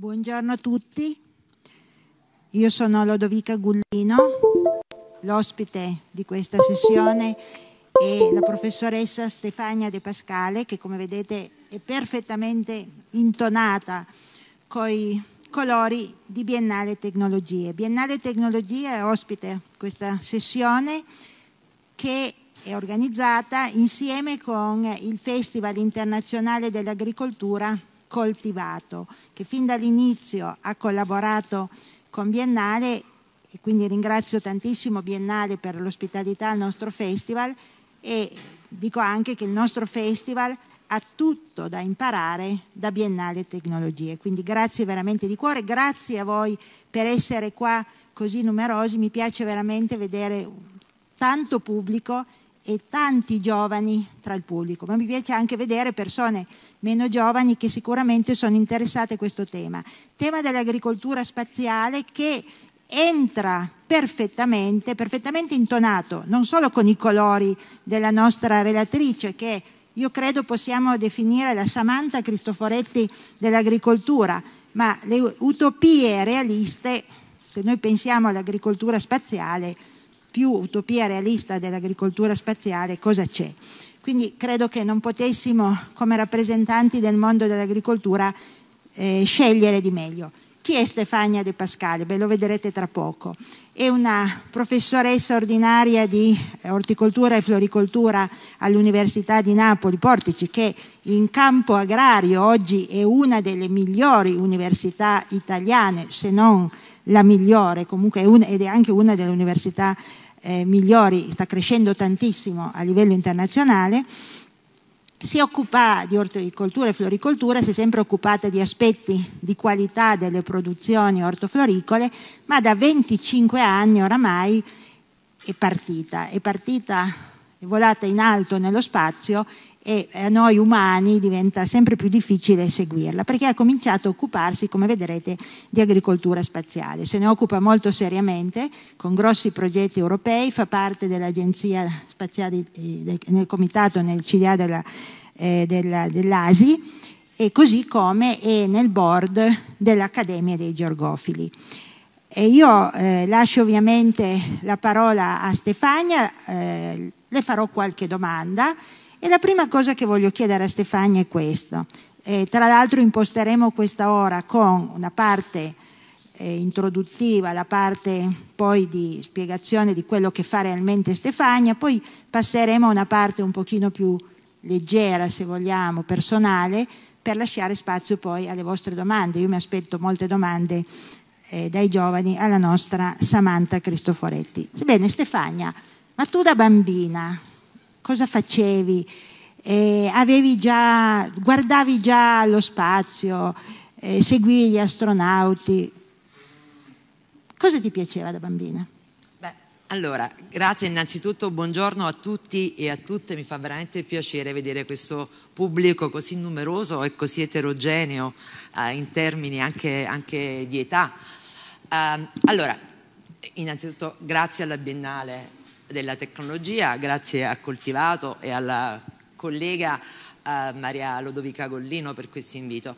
Buongiorno a tutti, io sono Lodovica Gullino, l'ospite di questa sessione è la professoressa Stefania De Pascale che come vedete è perfettamente intonata coi colori di Biennale Tecnologie. Biennale Tecnologie è ospite questa sessione che è organizzata insieme con il Festival Internazionale dell'Agricoltura coltivato, che fin dall'inizio ha collaborato con Biennale e quindi ringrazio tantissimo Biennale per l'ospitalità al nostro festival e dico anche che il nostro festival ha tutto da imparare da Biennale Tecnologie. Quindi grazie veramente di cuore, grazie a voi per essere qua così numerosi, mi piace veramente vedere tanto pubblico e tanti giovani tra il pubblico, ma mi piace anche vedere persone meno giovani che sicuramente sono interessate a questo tema. Tema dell'agricoltura spaziale che entra perfettamente, perfettamente intonato, non solo con i colori della nostra relatrice che io credo possiamo definire la Samantha Cristoforetti dell'agricoltura, ma le utopie realiste, se noi pensiamo all'agricoltura spaziale, più utopia realista dell'agricoltura spaziale cosa c'è. Quindi credo che non potessimo, come rappresentanti del mondo dell'agricoltura, eh, scegliere di meglio. Chi è Stefania De Pascale? Beh, lo vedrete tra poco. È una professoressa ordinaria di orticoltura e floricoltura all'Università di Napoli Portici, che in campo agrario oggi è una delle migliori università italiane, se non la migliore, comunque è una, ed è anche una delle università eh, migliori, sta crescendo tantissimo a livello internazionale, si occupa di orticoltura e floricoltura, si è sempre occupata di aspetti di qualità delle produzioni ortofloricole, ma da 25 anni oramai è partita, è partita, è volata in alto nello spazio e a eh, noi umani diventa sempre più difficile seguirla, perché ha cominciato a occuparsi, come vedrete, di agricoltura spaziale. Se ne occupa molto seriamente, con grossi progetti europei, fa parte dell'Agenzia Spaziale, eh, nel comitato, nel CDA della, eh, della, dell'ASI, e così come è nel board dell'Accademia dei Giorgofili. E io eh, lascio ovviamente la parola a Stefania, eh, le farò qualche domanda e la prima cosa che voglio chiedere a Stefania è questo. Eh, tra l'altro imposteremo questa ora con una parte eh, introduttiva, la parte poi di spiegazione di quello che fa realmente Stefania, poi passeremo a una parte un pochino più leggera, se vogliamo, personale, per lasciare spazio poi alle vostre domande. Io mi aspetto molte domande eh, dai giovani alla nostra Samantha Cristoforetti. Bene, Stefania, ma tu da bambina cosa facevi? Eh, già, guardavi già lo spazio, eh, seguivi gli astronauti. Cosa ti piaceva da bambina? Beh, allora, grazie innanzitutto, buongiorno a tutti e a tutte, mi fa veramente piacere vedere questo pubblico così numeroso e così eterogeneo eh, in termini anche, anche di età. Ehm, allora, innanzitutto grazie alla Biennale della tecnologia, grazie a Coltivato e alla collega eh, Maria Lodovica Gollino per questo invito.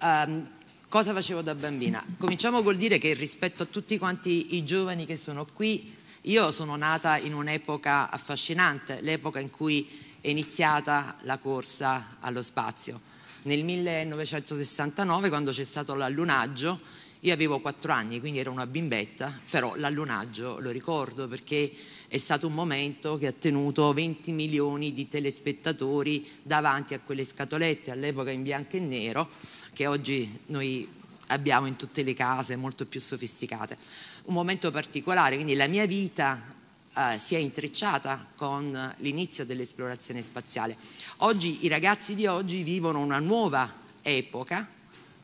Um, cosa facevo da bambina? Cominciamo col dire che rispetto a tutti quanti i giovani che sono qui, io sono nata in un'epoca affascinante, l'epoca in cui è iniziata la corsa allo spazio. Nel 1969, quando c'è stato l'allunaggio, io avevo quattro anni, quindi ero una bimbetta, però l'allunaggio lo ricordo perché è stato un momento che ha tenuto 20 milioni di telespettatori davanti a quelle scatolette all'epoca in bianco e nero che oggi noi abbiamo in tutte le case molto più sofisticate. Un momento particolare, quindi la mia vita eh, si è intrecciata con l'inizio dell'esplorazione spaziale. Oggi i ragazzi di oggi vivono una nuova epoca,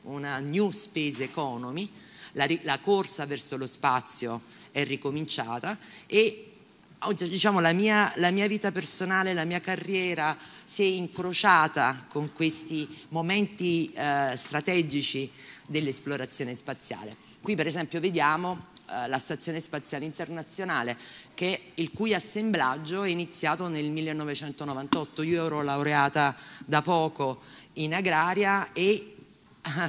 una new space economy, la, la corsa verso lo spazio è ricominciata e diciamo, la, mia, la mia vita personale, la mia carriera si è incrociata con questi momenti eh, strategici dell'esplorazione spaziale. Qui per esempio vediamo eh, la Stazione Spaziale Internazionale, che, il cui assemblaggio è iniziato nel 1998. Io ero laureata da poco in agraria e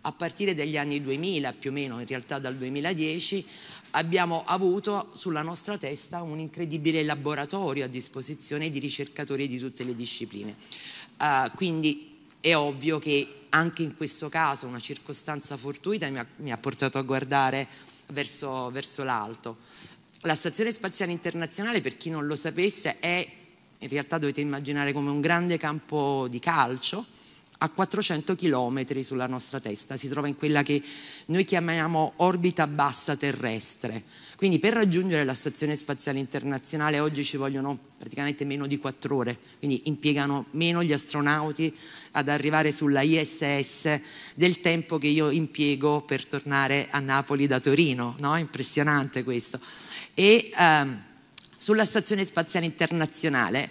a partire dagli anni 2000, più o meno in realtà dal 2010, abbiamo avuto sulla nostra testa un incredibile laboratorio a disposizione di ricercatori di tutte le discipline. Uh, quindi è ovvio che anche in questo caso una circostanza fortuita mi ha, mi ha portato a guardare verso, verso l'alto. La Stazione Spaziale Internazionale, per chi non lo sapesse, è in realtà dovete immaginare come un grande campo di calcio a 400 km sulla nostra testa, si trova in quella che noi chiamiamo orbita bassa terrestre. Quindi per raggiungere la Stazione Spaziale Internazionale oggi ci vogliono praticamente meno di 4 ore, quindi impiegano meno gli astronauti ad arrivare sulla ISS del tempo che io impiego per tornare a Napoli da Torino, no? Impressionante questo. E ehm, sulla Stazione Spaziale Internazionale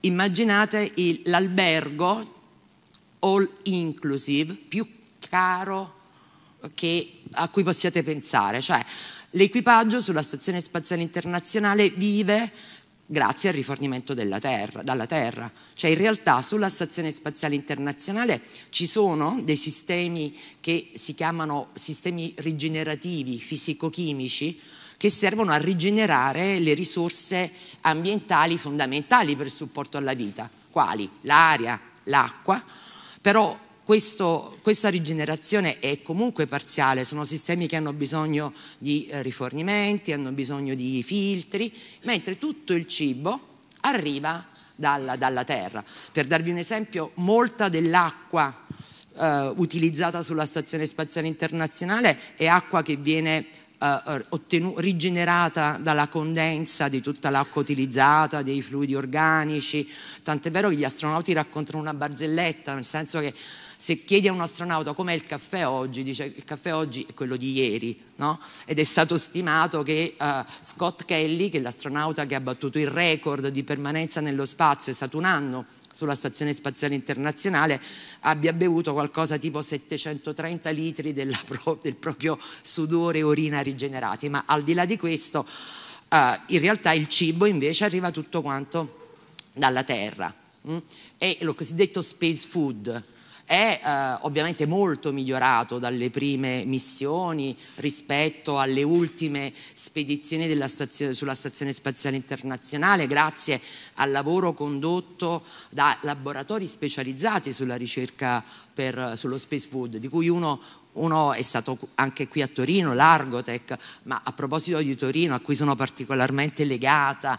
immaginate il, l'albergo all inclusive più caro che, a cui possiate pensare. Cioè, l'equipaggio sulla Stazione Spaziale Internazionale vive grazie al rifornimento terra, dalla Terra. Cioè in realtà sulla Stazione Spaziale Internazionale ci sono dei sistemi che si chiamano sistemi rigenerativi fisico-chimici che servono a rigenerare le risorse ambientali fondamentali per il supporto alla vita, quali l'aria, l'acqua, però questo, questa rigenerazione è comunque parziale, sono sistemi che hanno bisogno di eh, rifornimenti, hanno bisogno di filtri, mentre tutto il cibo arriva dalla, dalla terra. Per darvi un esempio, molta dell'acqua eh, utilizzata sulla Stazione Spaziale Internazionale è acqua che viene eh, eh, ottenu- rigenerata dalla condensa di tutta l'acqua utilizzata, dei fluidi organici, tant'è vero che gli astronauti raccontano una barzelletta, nel senso che se chiedi a un astronauta com'è il caffè oggi, dice il caffè oggi è quello di ieri, no? Ed è stato stimato che uh, Scott Kelly, che è l'astronauta che ha battuto il record di permanenza nello spazio, è stato un anno sulla Stazione Spaziale Internazionale abbia bevuto qualcosa tipo 730 litri pro, del proprio sudore e urina rigenerati, ma al di là di questo uh, in realtà il cibo invece arriva tutto quanto dalla Terra. Mm? È lo cosiddetto space food, è eh, ovviamente molto migliorato dalle prime missioni rispetto alle ultime spedizioni stazione, sulla Stazione Spaziale Internazionale, grazie al lavoro condotto da laboratori specializzati sulla ricerca per, sullo space food, di cui uno uno è stato anche qui a Torino, l'Argotech, ma a proposito di Torino, a cui sono particolarmente legata,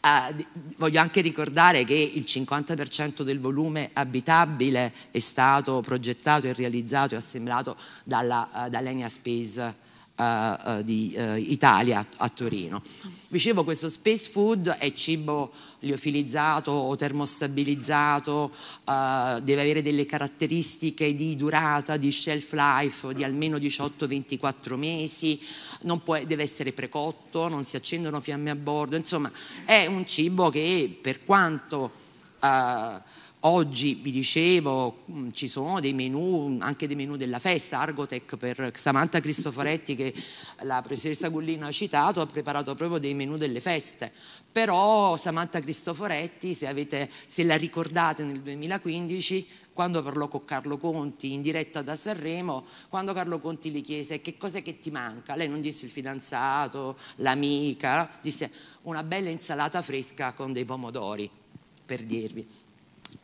eh, voglio anche ricordare che il 50% del volume abitabile è stato progettato e realizzato e assemblato dalla, uh, eh, dall'Enia Space uh, di uh, Italia a Torino. Dicevo, questo space food è cibo liofilizzato o termostabilizzato, uh, deve avere delle caratteristiche di durata, di shelf life di almeno 18-24 mesi, non può, deve essere precotto, non si accendono fiamme a bordo, insomma è un cibo che per quanto... Oggi vi dicevo mm, ci sono dei menu, anche dei menu della festa, Argotec per Samantha Cristoforetti che la professoressa Gullino ha citato ha preparato proprio dei menu delle feste, però Samantha Cristoforetti se, avete, se la ricordate nel 2015 quando parlò con Carlo Conti in diretta da Sanremo, quando Carlo Conti le chiese che cos'è che ti manca, lei non disse il fidanzato, l'amica, disse una bella insalata fresca con dei pomodori, per dirvi.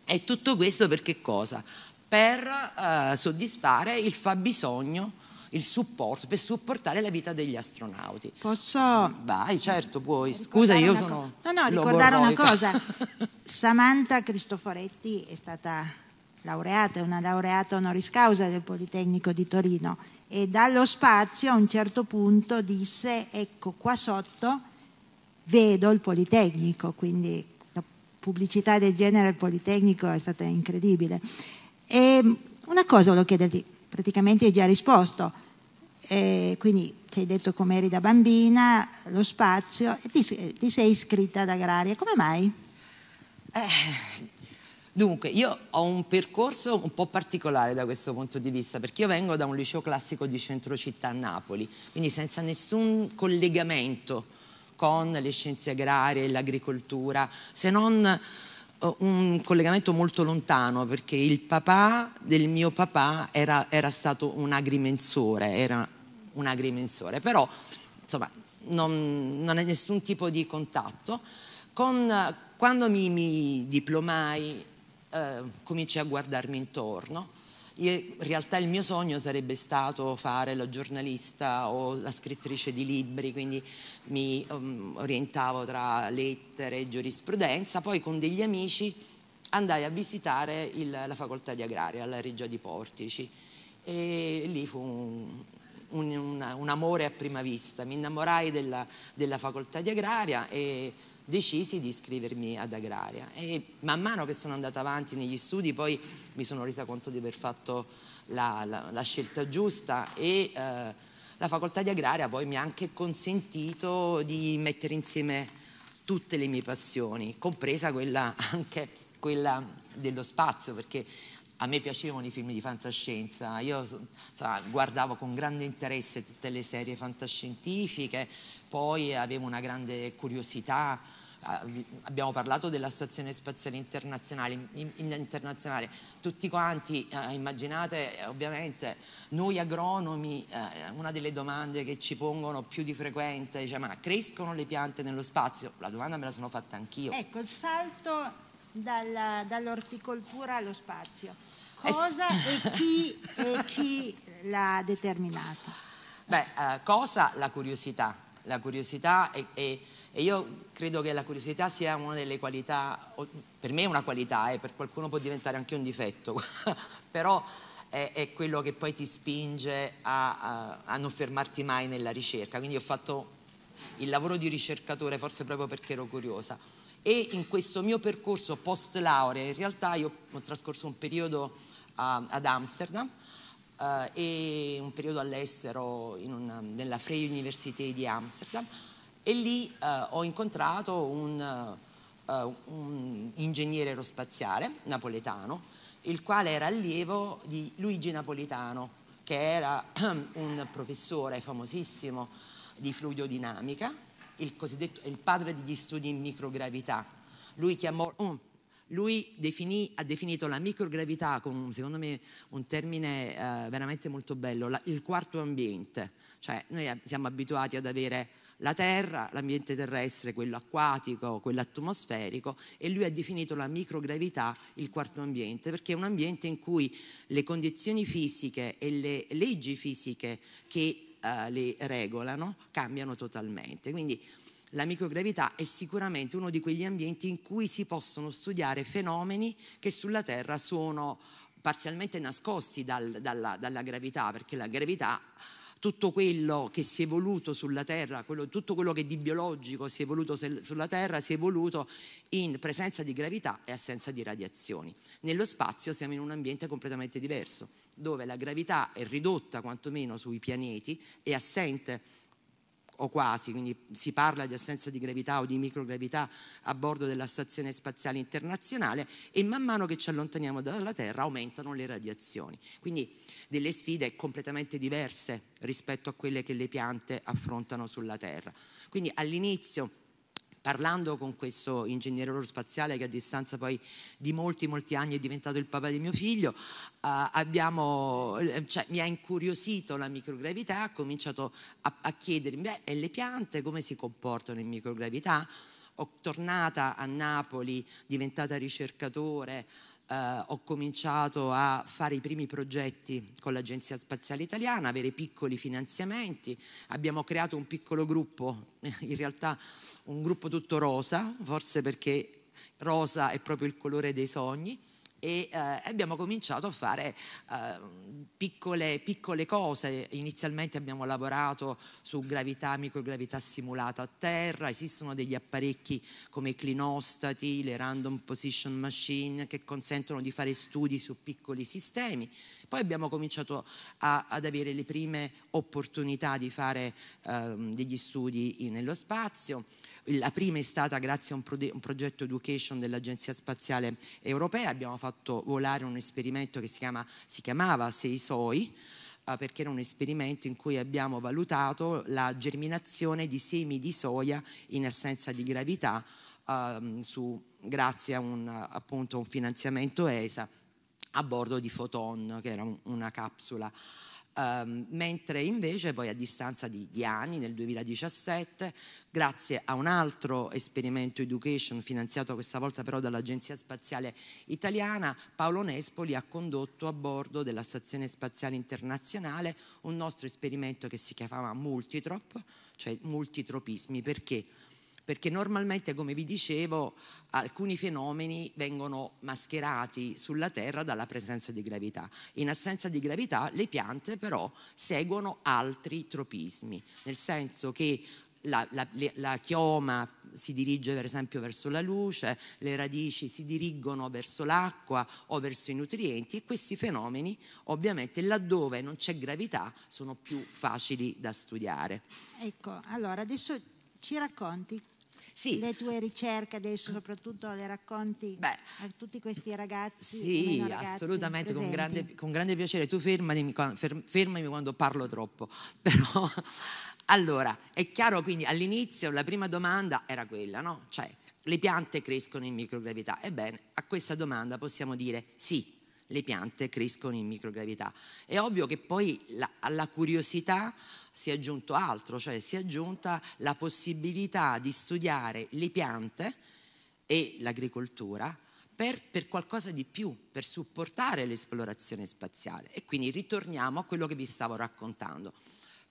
E tutto questo per che cosa? Per eh, soddisfare il fabbisogno, il supporto, per supportare la vita degli astronauti. Posso? Vai, certo puoi. Scusa, io sono... Co- no, no, ricordare una cosa. Samantha Cristoforetti è stata laureata, è una laureata honoris causa del Politecnico di Torino e dallo spazio a un certo punto disse ecco qua sotto vedo il Politecnico, quindi pubblicità del genere al Politecnico è stata incredibile. E mm, una cosa volevo chiederti, praticamente hai già risposto, e quindi ti hai detto come eri da bambina, lo spazio, e ti, ti sei iscritta ad Agraria, come mai? Eh, Dunque, io ho un percorso un po' particolare da questo punto di vista, perché io vengo da un liceo classico di centro città a Napoli, quindi senza nessun collegamento con le scienze agrarie e l'agricoltura, se non eh, un collegamento molto lontano perché il papà del mio papà era, era stato un agrimensore, era un agrimensore, però insomma non, non è nessun tipo di contatto. Con, quando mi, mi diplomai eh, cominciai a guardarmi intorno io, in realtà il mio sogno sarebbe stato fare la giornalista o la scrittrice di libri, quindi mi um, orientavo tra lettere e giurisprudenza, poi con degli amici andai a visitare il, la facoltà di agraria, alla Regia di Portici e lì fu un, un, un, un amore a prima vista, mi innamorai della, della facoltà di agraria e decisi di iscrivermi ad agraria e man mano che sono andata avanti negli studi poi mi sono resa conto di aver fatto la, la, la scelta giusta e eh, la facoltà di agraria poi mi ha anche consentito di mettere insieme tutte le mie passioni, compresa quella, anche quella dello spazio, perché a me piacevano i film di fantascienza, io so, guardavo con grande interesse tutte le serie fantascientifiche, poi avevo una grande curiosità, eh, abbiamo parlato della stazione spaziale internazionale, internazionale. tutti quanti eh, immaginate eh, ovviamente noi agronomi eh, una delle domande che ci pongono più di frequente dice ma crescono le piante nello spazio? La domanda me la sono fatta anch'io. Ecco il salto dalla, dall'orticoltura allo spazio, eh cosa e chi, e chi l'ha determinato? Beh, eh, cosa la curiosità, la curiosità e, e, e, io credo che la curiosità sia una delle qualità, per me è una qualità e eh, per qualcuno può diventare anche un difetto, però è, è, quello che poi ti spinge a, a, a non fermarti mai nella ricerca. Quindi ho fatto il lavoro di ricercatore forse proprio perché ero curiosa e in questo mio percorso post laurea in realtà io ho trascorso un periodo ad Amsterdam eh, e un periodo all'estero nella Freie Universität di Amsterdam e lì eh, ho incontrato un, uh, un ingegnere aerospaziale napoletano, il quale era allievo di Luigi Napolitano, che era un professore famosissimo di fluidodinamica, il, il padre degli studi in microgravità. Lui chiamò... Um, lui definì, ha definito la microgravità con, secondo me, un termine eh, veramente molto bello, la, il quarto ambiente. Cioè noi siamo abituati ad avere la terra, l'ambiente terrestre, quello acquatico, quello atmosferico e lui ha definito la microgravità il quarto ambiente, perché è un ambiente in cui le condizioni fisiche e le leggi fisiche che eh, le regolano cambiano totalmente. Quindi la microgravità è sicuramente uno di quegli ambienti in cui si possono studiare fenomeni che sulla Terra sono parzialmente nascosti dal, dalla, dalla gravità, perché la gravità tutto quello che si è evoluto sulla Terra, quello, tutto quello che di biologico si è evoluto sulla Terra, si è evoluto in presenza di gravità e assenza di radiazioni. Nello spazio siamo in un ambiente completamente diverso, dove la gravità è ridotta quantomeno sui pianeti, è assente o quasi, quindi si parla di assenza di gravità o di microgravità a bordo della Stazione Spaziale Internazionale e man mano che ci allontaniamo dalla Terra aumentano le radiazioni. Quindi delle sfide completamente diverse rispetto a quelle che le piante affrontano sulla Terra. Quindi all'inizio parlando con questo ingegnere aerospaziale che a distanza poi di molti, molti anni è diventato il papà di mio figlio, uh, abbiamo, eh, cioè, mi ha incuriosito la microgravità, ha cominciato a, a chiedermi, beh, e le piante come si comportano in microgravità? Ho tornata a Napoli, diventata ricercatore, eh, ho cominciato a fare i primi progetti con l'Agenzia Spaziale Italiana, avere piccoli finanziamenti, abbiamo creato un piccolo gruppo, in realtà un gruppo tutto rosa, forse perché rosa è proprio il colore dei sogni, e eh, abbiamo cominciato a fare eh, piccole, piccole, cose. Inizialmente abbiamo lavorato su gravità, microgravità simulata a terra, esistono degli apparecchi come i clinostati, le random position machine che consentono di fare studi su piccoli sistemi poi abbiamo cominciato a, ad avere le prime opportunità di fare ehm, degli studi nello spazio. La prima è stata grazie a un, pro- un, progetto education dell'Agenzia Spaziale Europea, abbiamo fatto volare un esperimento che si, chiama, si chiamava Seisoi, eh, perché era un esperimento in cui abbiamo valutato la germinazione di semi di soia in assenza di gravità ehm, su, grazie a un, appunto, un finanziamento ESA a bordo di Photon, che era una capsula. Um, mentre invece poi a distanza di, di, anni, nel 2017, grazie a un altro esperimento education finanziato questa volta però dall'Agenzia Spaziale Italiana, Paolo Nespoli ha condotto a bordo della Stazione Spaziale Internazionale un nostro esperimento che si chiamava Multitrop, cioè multitropismi, perché perché normalmente, come vi dicevo, alcuni fenomeni vengono mascherati sulla Terra dalla presenza di gravità. In assenza di gravità le piante però seguono altri tropismi, nel senso che la, la, la, chioma si dirige per esempio verso la luce, le radici si dirigono verso l'acqua o verso i nutrienti e questi fenomeni ovviamente laddove non c'è gravità sono più facili da studiare. Ecco, allora adesso ci racconti sì. Le tue ricerche adesso, soprattutto le racconti Beh, a tutti questi ragazzi. Sì, ragazzi assolutamente, con grande, con grande, piacere. Tu fermami, fermami quando parlo troppo. Però, allora, è chiaro quindi all'inizio la prima domanda era quella, no? Cioè, le piante crescono in microgravità. Ebbene, a questa domanda possiamo dire sì, le piante crescono in microgravità. È ovvio che poi la, alla curiosità si è aggiunto altro, cioè si è aggiunta la possibilità di studiare le piante e l'agricoltura per, per, qualcosa di più, per supportare l'esplorazione spaziale. E quindi ritorniamo a quello che vi stavo raccontando.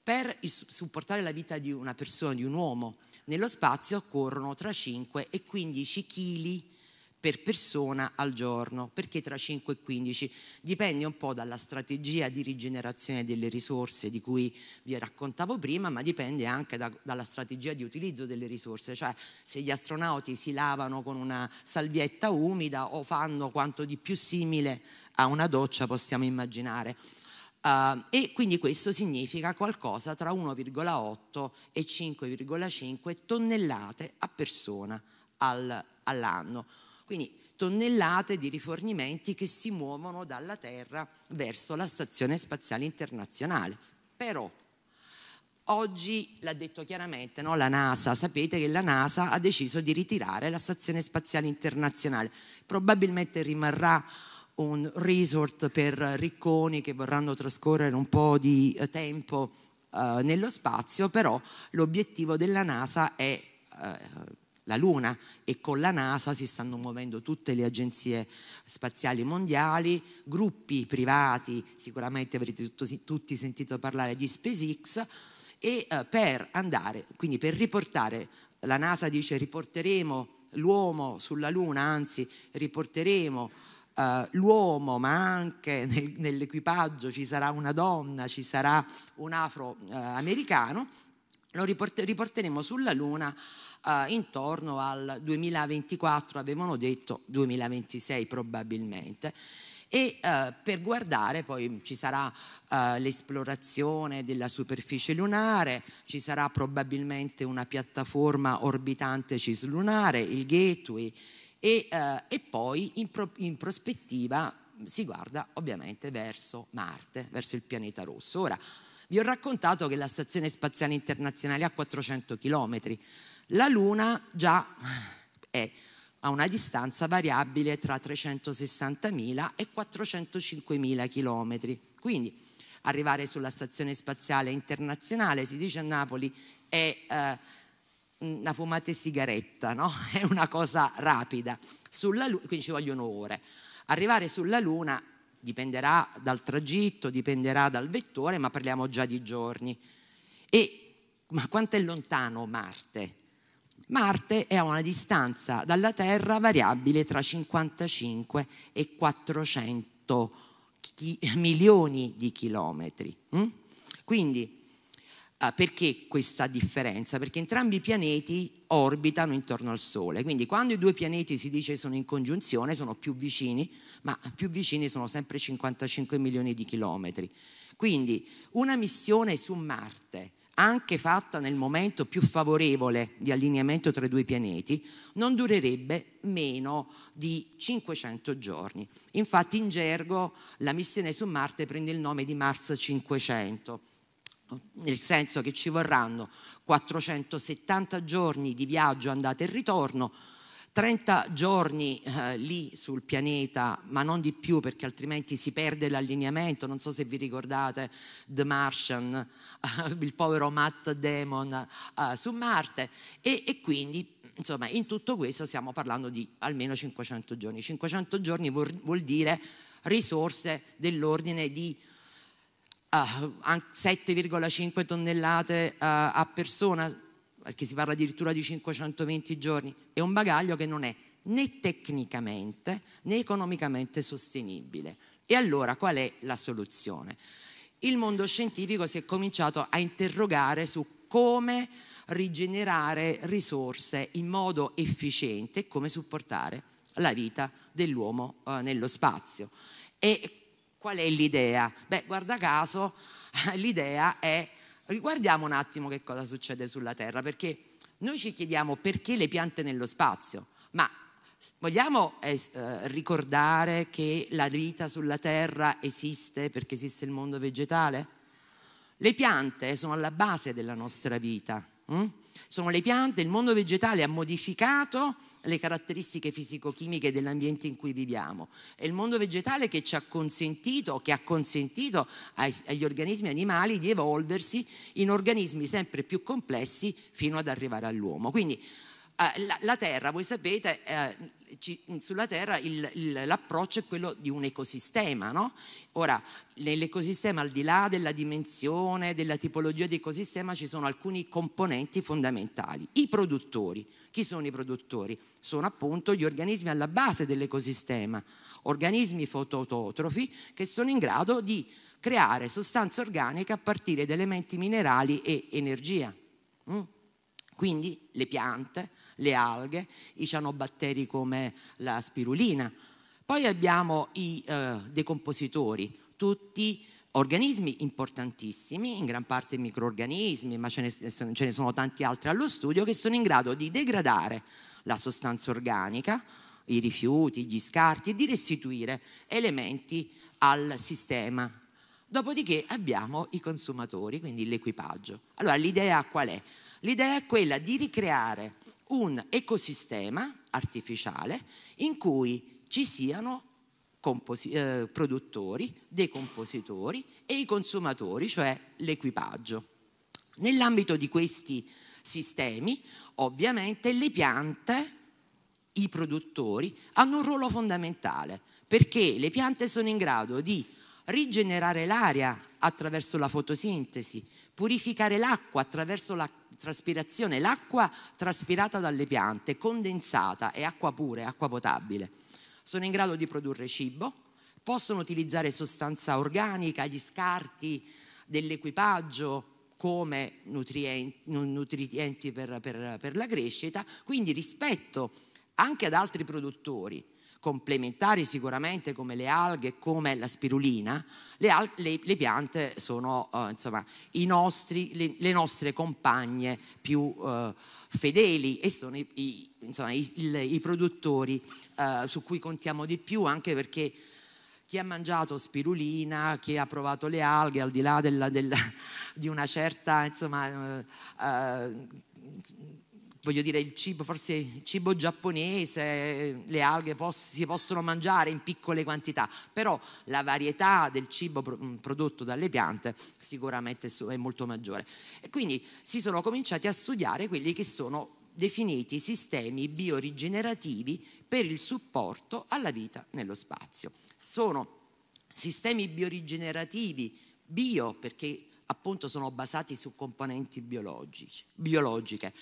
Per il, supportare la vita di una persona, di un uomo, nello spazio occorrono tra 5 e 15 kg per persona al giorno, perché tra 5 e 15 dipende un po' dalla strategia di rigenerazione delle risorse di cui vi raccontavo prima, ma dipende anche da, dalla strategia di utilizzo delle risorse, cioè se gli astronauti si lavano con una salvietta umida o fanno quanto di più simile a una doccia possiamo immaginare. Uh, e quindi questo significa qualcosa tra 1,8 e 5,5 tonnellate a persona al, all'anno. Quindi tonnellate di rifornimenti che si muovono dalla Terra verso la Stazione Spaziale Internazionale. Però oggi l'ha detto chiaramente no? la NASA, sapete che la NASA ha deciso di ritirare la Stazione Spaziale Internazionale, probabilmente rimarrà un resort per ricconi che vorranno trascorrere un po' di eh, tempo eh, nello spazio, però l'obiettivo della NASA è eh, la Luna e con la NASA si stanno muovendo tutte le agenzie spaziali mondiali, gruppi privati, sicuramente avrete tutto, tutti sentito parlare di SpaceX, e eh, per andare, quindi per riportare, la NASA dice riporteremo l'uomo sulla Luna, anzi riporteremo eh, l'uomo, ma anche nel, nell'equipaggio ci sarà una donna, ci sarà un afroamericano, eh, lo riporteremo sulla Luna eh, intorno al 2024, avevano detto 2026 probabilmente e eh, per guardare poi ci sarà eh, l'esplorazione della superficie lunare, ci sarà probabilmente una piattaforma orbitante cislunare, il gateway, e, eh, e poi in, pro in, prospettiva si guarda ovviamente verso Marte, verso il pianeta rosso. Ora, vi ho raccontato che la Stazione Spaziale Internazionale ha 400 chilometri, la Luna già eh, è a una distanza variabile tra 360.000 e 405.000 chilometri. Quindi arrivare sulla Stazione Spaziale Internazionale, si dice a Napoli, è eh, una fumata e sigaretta, no? è una cosa rapida, Luna, quindi ci vogliono ore. Arrivare sulla Luna dipenderà dal tragitto, dipenderà dal vettore, ma parliamo già di giorni. E, ma quanto è lontano Marte? Marte è a una distanza dalla Terra variabile tra 55 e 400 chi- milioni di chilometri. Mm? Quindi, eh, perché questa differenza? Perché entrambi i pianeti orbitano intorno al Sole, quindi quando i due pianeti si dice sono in congiunzione sono più vicini, ma più vicini sono sempre 55 milioni di chilometri. Quindi una missione su Marte anche fatta nel momento più favorevole di allineamento tra i due pianeti, non durerebbe meno di 500 giorni. Infatti in gergo la missione su Marte prende il nome di Mars 500, nel senso che ci vorranno 470 giorni di viaggio andata e ritorno, 30 giorni eh, lì sul pianeta, ma non di più perché altrimenti si perde l'allineamento. Non so se vi ricordate The Martian, eh, il povero Matt Damon eh, su Marte. E, e quindi, insomma, in tutto questo stiamo parlando di almeno 500 giorni. 500 giorni vuol, vuol dire risorse dell'ordine di uh, eh, 7,5 tonnellate uh, a persona, perché si parla addirittura di 520 giorni, è un bagaglio che non è né tecnicamente né economicamente sostenibile. E allora qual è la soluzione? Il mondo scientifico si è cominciato a interrogare su come rigenerare risorse in modo efficiente e come supportare la vita dell'uomo eh, nello spazio. E qual è l'idea? Beh, guarda caso, l'idea è Riguardiamo un attimo che cosa succede sulla Terra, perché noi ci chiediamo perché le piante nello spazio, ma vogliamo eh, ricordare che la vita sulla Terra esiste perché esiste il mondo vegetale? Le piante sono alla base della nostra vita. Hm? sono le piante, il mondo vegetale ha modificato le caratteristiche fisico-chimiche dell'ambiente in cui viviamo. È il mondo vegetale che ci ha consentito, che ha consentito ai, agli organismi animali di evolversi in organismi sempre più complessi fino ad arrivare all'uomo. Quindi eh, la, la, terra, voi sapete, eh, ci, sulla terra il, il, l'approccio è quello di un ecosistema, no? Ora, nell'ecosistema, al di là della dimensione, della tipologia di ecosistema, ci sono alcuni componenti fondamentali. I produttori, chi sono i produttori? Sono appunto gli organismi alla base dell'ecosistema, organismi fototrofi che sono in grado di creare sostanze organiche a partire da elementi minerali e energia. Mm? Quindi le piante, le alghe, i cianobatteri come la spirulina. Poi abbiamo i eh, decompositori, tutti organismi importantissimi, in gran parte microorganismi, ma ce ne, ce ne sono tanti altri allo studio, che sono in grado di degradare la sostanza organica, i rifiuti, gli scarti e di restituire elementi al sistema. Dopodiché abbiamo i consumatori, quindi l'equipaggio. Allora l'idea qual è? L'idea è quella di ricreare un ecosistema artificiale in cui ci siano composi- eh, produttori, decompositori e i consumatori, cioè l'equipaggio. Nell'ambito di questi sistemi, ovviamente, le piante, i produttori, hanno un ruolo fondamentale perché le piante sono in grado di rigenerare l'aria attraverso la fotosintesi, purificare l'acqua attraverso la traspirazione, l'acqua traspirata dalle piante, condensata, è acqua pura, è acqua potabile. Sono in grado di produrre cibo, possono utilizzare sostanza organica, gli scarti dell'equipaggio come nutrienti, nutrienti per, per, per la crescita, quindi rispetto anche ad altri produttori complementari sicuramente come le alghe, come la spirulina, le, al- le, le piante sono uh, insomma, nostri, le, le, nostre compagne più uh, fedeli e sono i, i, insomma, i, i produttori uh, su cui contiamo di più anche perché chi ha mangiato spirulina, chi ha provato le alghe, al di là della, della, di una certa insomma, voglio dire, il cibo, forse il cibo giapponese, le alghe poss- si possono mangiare in piccole quantità, però la varietà del cibo pro- mm, prodotto dalle piante sicuramente è molto maggiore. E quindi si sono cominciati a studiare quelli che sono definiti sistemi biorigenerativi per il supporto alla vita nello spazio. Sono sistemi biorigenerativi bio perché appunto sono basati su componenti biologiche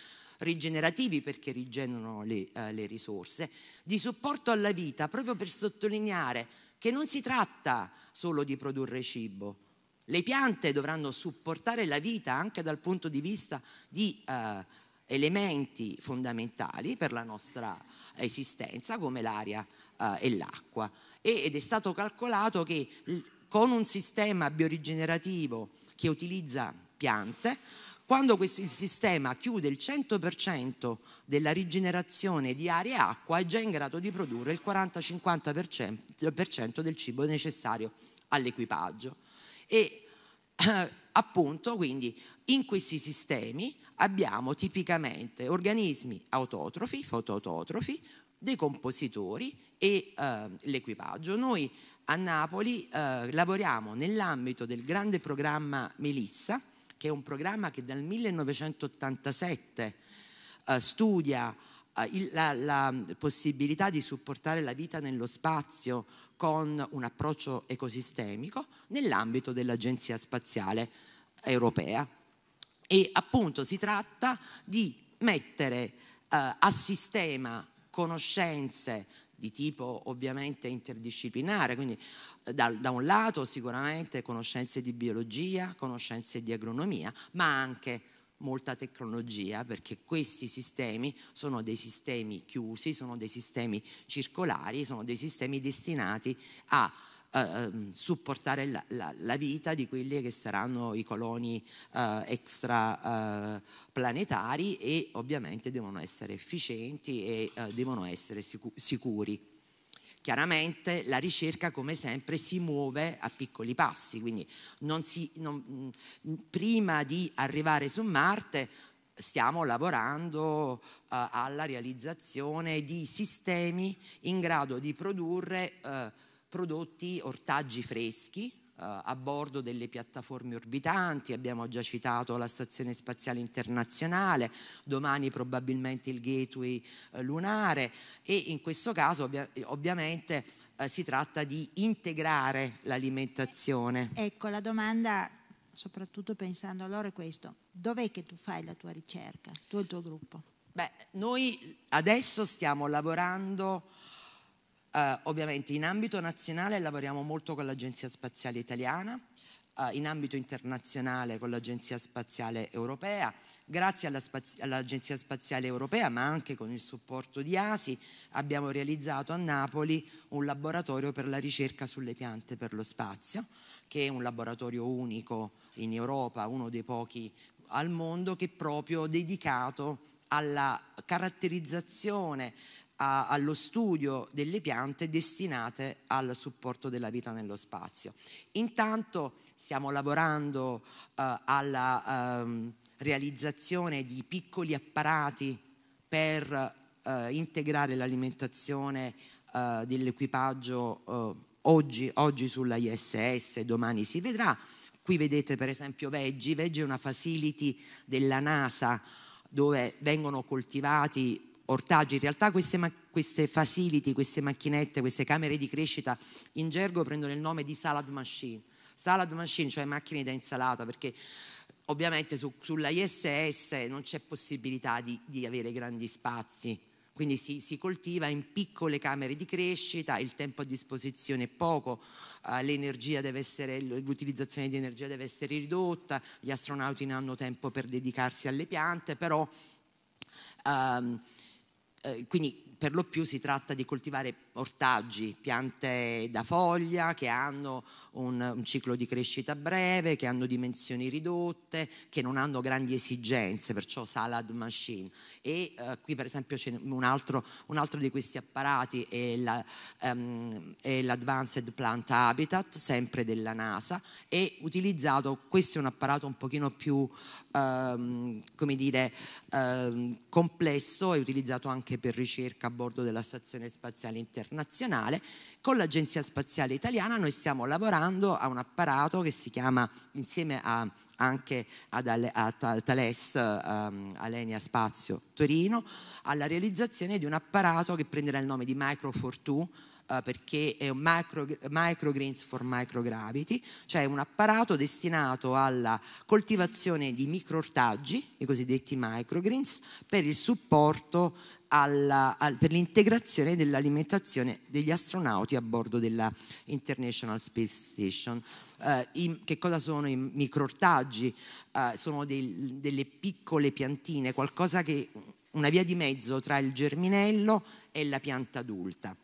rigenerativi perché rigenerano le, eh, le risorse, di supporto alla vita, proprio per sottolineare che non si tratta solo di produrre cibo. Le piante dovranno supportare la vita anche dal punto di vista di eh, elementi fondamentali per la nostra esistenza come l'aria eh, e l'acqua ed è stato calcolato che con un sistema biorigenerativo che utilizza piante quando questo, il sistema chiude il 100% della rigenerazione di aria e acqua è già in grado di produrre il 40-50% del cibo necessario all'equipaggio. E eh, appunto quindi in questi sistemi abbiamo tipicamente organismi autotrofi, fotoautotrofi, dei compositori e eh, l'equipaggio. Noi a Napoli eh, lavoriamo nell'ambito del grande programma Melissa che è un programma che dal 1987 eh, studia eh, il, la, la possibilità di supportare la vita nello spazio con un approccio ecosistemico nell'ambito dell'Agenzia Spaziale Europea. E appunto si tratta di mettere eh, a sistema conoscenze di tipo ovviamente interdisciplinare, quindi da, da, un lato sicuramente conoscenze di biologia, conoscenze di agronomia, ma anche molta tecnologia perché questi sistemi sono dei sistemi chiusi, sono dei sistemi circolari, sono dei sistemi destinati a eh, ehm, supportare la, la, la, vita di quelli che saranno i coloni eh, extraplanetari eh, e ovviamente devono essere efficienti e eh, devono essere sicuri. Chiaramente la ricerca, come sempre, si muove a piccoli passi, quindi non si, non, mm, prima di arrivare su Marte stiamo lavorando uh, alla realizzazione di sistemi in grado di produrre uh, prodotti ortaggi freschi, eh, a bordo delle piattaforme orbitanti, abbiamo già citato la Stazione Spaziale Internazionale, domani probabilmente il gateway eh, lunare e in questo caso ovviamente eh, si tratta di integrare l'alimentazione. Ecco, la domanda soprattutto pensando a loro è questo, dov'è che tu fai la tua ricerca, tu e il tuo gruppo? Beh, noi adesso stiamo lavorando Uh, ovviamente in ambito nazionale lavoriamo molto con l'Agenzia Spaziale Italiana, uh, in ambito internazionale con l'Agenzia Spaziale Europea, grazie alla spaz- all'Agenzia Spaziale Europea ma anche con il supporto di ASI abbiamo realizzato a Napoli un laboratorio per la ricerca sulle piante per lo spazio, che è un laboratorio unico in Europa, uno dei pochi al mondo, che è proprio dedicato alla caratterizzazione a, allo studio delle piante destinate al supporto della vita nello spazio. Intanto stiamo lavorando eh, alla ehm, realizzazione di piccoli apparati per eh, integrare l'alimentazione eh, dell'equipaggio eh, oggi, oggi sulla ISS, domani si vedrà. Qui vedete per esempio Veggi, Veggi è una facility della NASA dove vengono coltivati ortaggi. In realtà queste, queste facility, queste macchinette, queste camere di crescita in gergo prendono il nome di salad machine. Salad machine, cioè macchine da insalata, perché ovviamente su, sulla ISS non c'è possibilità di, di avere grandi spazi. Quindi si, si, coltiva in piccole camere di crescita, il tempo a disposizione è poco, eh, essere, l'utilizzazione di energia deve essere ridotta, gli astronauti ne hanno tempo per dedicarsi alle piante, però Um, eh, quindi per lo più si tratta di coltivare ortaggi, piante da foglia che hanno un, un, ciclo di crescita breve, che hanno dimensioni ridotte, che non hanno grandi esigenze, perciò salad machine. E eh, qui per esempio c'è un altro, un altro di questi apparati è, la, um, è, l'Advanced Plant Habitat, sempre della NASA, e utilizzato, questo è un apparato un pochino più, um, come dire, um, complesso, è utilizzato anche per ricerca a bordo della Stazione Spaziale Internazionale internazionale. Con l'Agenzia Spaziale Italiana noi stiamo lavorando a un apparato che si chiama, insieme a, anche ad, a Thales, um, Alenia Spazio Torino, alla realizzazione di un apparato che prenderà il nome di Micro Fortwo, Uh, eh, perché è un micro, greens for microgravity, cioè un apparato destinato alla coltivazione di microortaggi, i cosiddetti microgreens, per il supporto alla, al, per l'integrazione dell'alimentazione degli astronauti a bordo della International Space Station. Uh, i, che cosa sono i microortaggi? Uh, eh, sono dei, delle piccole piantine, qualcosa che una via di mezzo tra il germinello e la pianta adulta.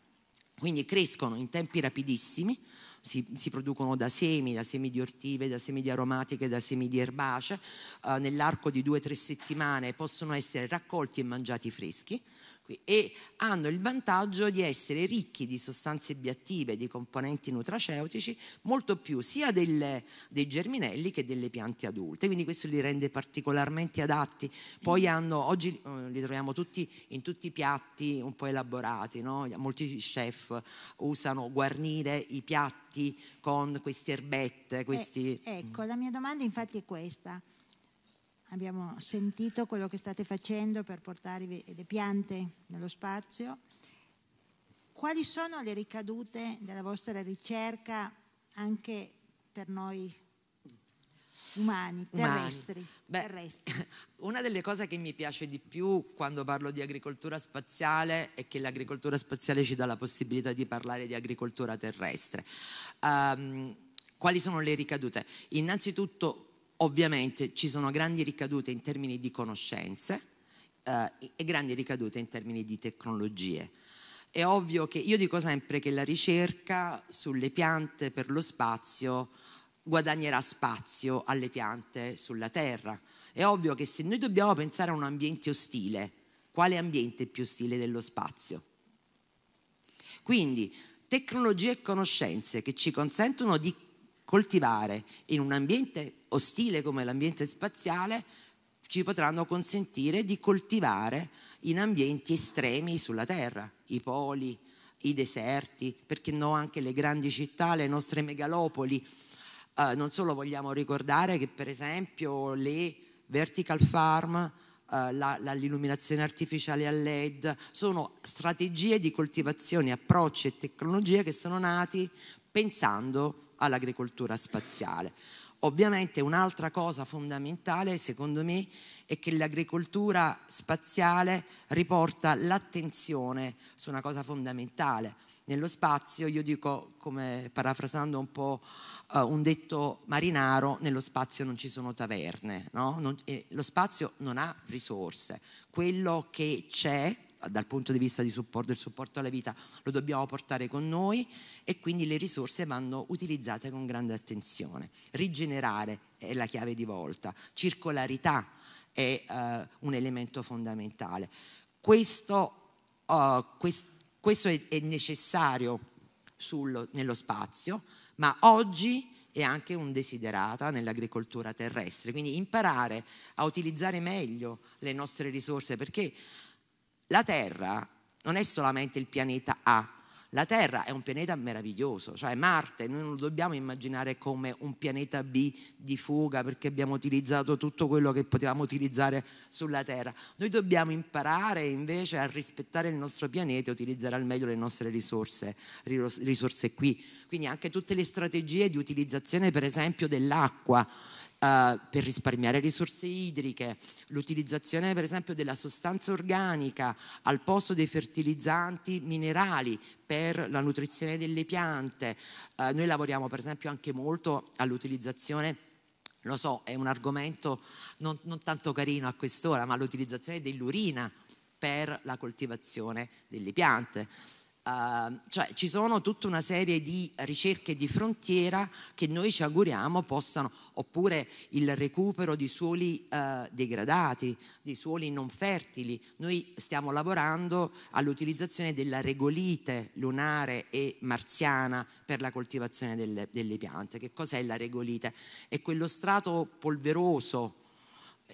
Quindi crescono in tempi rapidissimi, si, si, producono da semi, da semi di ortive, da semi di aromatiche, da semi di erbacee, eh, nell'arco di due o tre settimane possono essere raccolti e mangiati freschi e hanno il vantaggio di essere ricchi di sostanze biattive, di componenti nutraceutici, molto più sia delle, dei germinelli che delle piante adulte, quindi questo li rende particolarmente adatti. Poi mm. hanno, oggi eh, li troviamo tutti in tutti i piatti un po' elaborati, no? molti chef usano guarnire i piatti con queste erbette. Eh, questi... Eh, ecco, la mia domanda infatti è questa abbiamo sentito quello che state facendo per portare le piante nello spazio. Quali sono le ricadute della vostra ricerca anche per noi umani, terrestri? Umani. Beh, terrestri? Una delle cose che mi piace di più quando parlo di agricoltura spaziale è che l'agricoltura spaziale ci dà la possibilità di parlare di agricoltura terrestre. Um, quali sono le ricadute? Innanzitutto Ovviamente ci sono grandi ricadute in termini di conoscenze eh, e grandi ricadute in termini di tecnologie. È ovvio che io dico sempre che la ricerca sulle piante per lo spazio guadagnerà spazio alle piante sulla terra. È ovvio che se noi dobbiamo pensare a un ambiente ostile, quale ambiente è più ostile dello spazio? Quindi tecnologie e conoscenze che ci consentono di coltivare in un ambiente ostile come l'ambiente spaziale ci potranno consentire di coltivare in ambienti estremi sulla Terra, i poli, i deserti, perché no anche le grandi città, le nostre megalopoli. Uh, non solo vogliamo ricordare che per esempio le vertical farm, Uh, la, la, l'illuminazione artificiale a LED, sono strategie di coltivazione, approcci e tecnologie che sono nati pensando all'agricoltura spaziale. Ovviamente un'altra cosa fondamentale secondo me è che l'agricoltura spaziale riporta l'attenzione su una cosa fondamentale. Nello spazio, io dico, come parafrasando un po' uh, un detto marinaro, nello spazio non ci sono taverne, no? non, eh, lo spazio non ha risorse, quello che c'è dal punto di vista di supporto, del supporto alla vita, lo dobbiamo portare con noi e quindi le risorse vanno utilizzate con grande attenzione. Rigenerare è la chiave di volta, circolarità è uh, un elemento fondamentale. Questo, uh, quest- questo è, è, necessario sul, nello spazio, ma oggi è anche un desiderata nell'agricoltura terrestre, quindi imparare a utilizzare meglio le nostre risorse perché la Terra non è solamente il pianeta A, la Terra è un pianeta meraviglioso, cioè Marte, noi non lo dobbiamo immaginare come un pianeta B di fuga perché abbiamo utilizzato tutto quello che potevamo utilizzare sulla Terra. Noi dobbiamo imparare invece a rispettare il nostro pianeta e utilizzare al meglio le nostre risorse, risorse qui. Quindi anche tutte le strategie di utilizzazione per esempio dell'acqua Uh, per risparmiare risorse idriche, l'utilizzazione per esempio della sostanza organica al posto dei fertilizzanti minerali per la nutrizione delle piante. Uh, noi lavoriamo per esempio anche molto all'utilizzazione lo so, è un argomento non, non tanto carino a quest'ora, ma l'utilizzazione dell'urina per la coltivazione delle piante. Ehm, cioè ci sono tutta una serie di ricerche di frontiera che noi ci auguriamo possano, oppure il recupero di suoli uh, degradati, di suoli non fertili. Noi stiamo lavorando all'utilizzazione della regolite lunare e marziana per la coltivazione delle, delle piante. Che cos'è la regolite? È quello strato polveroso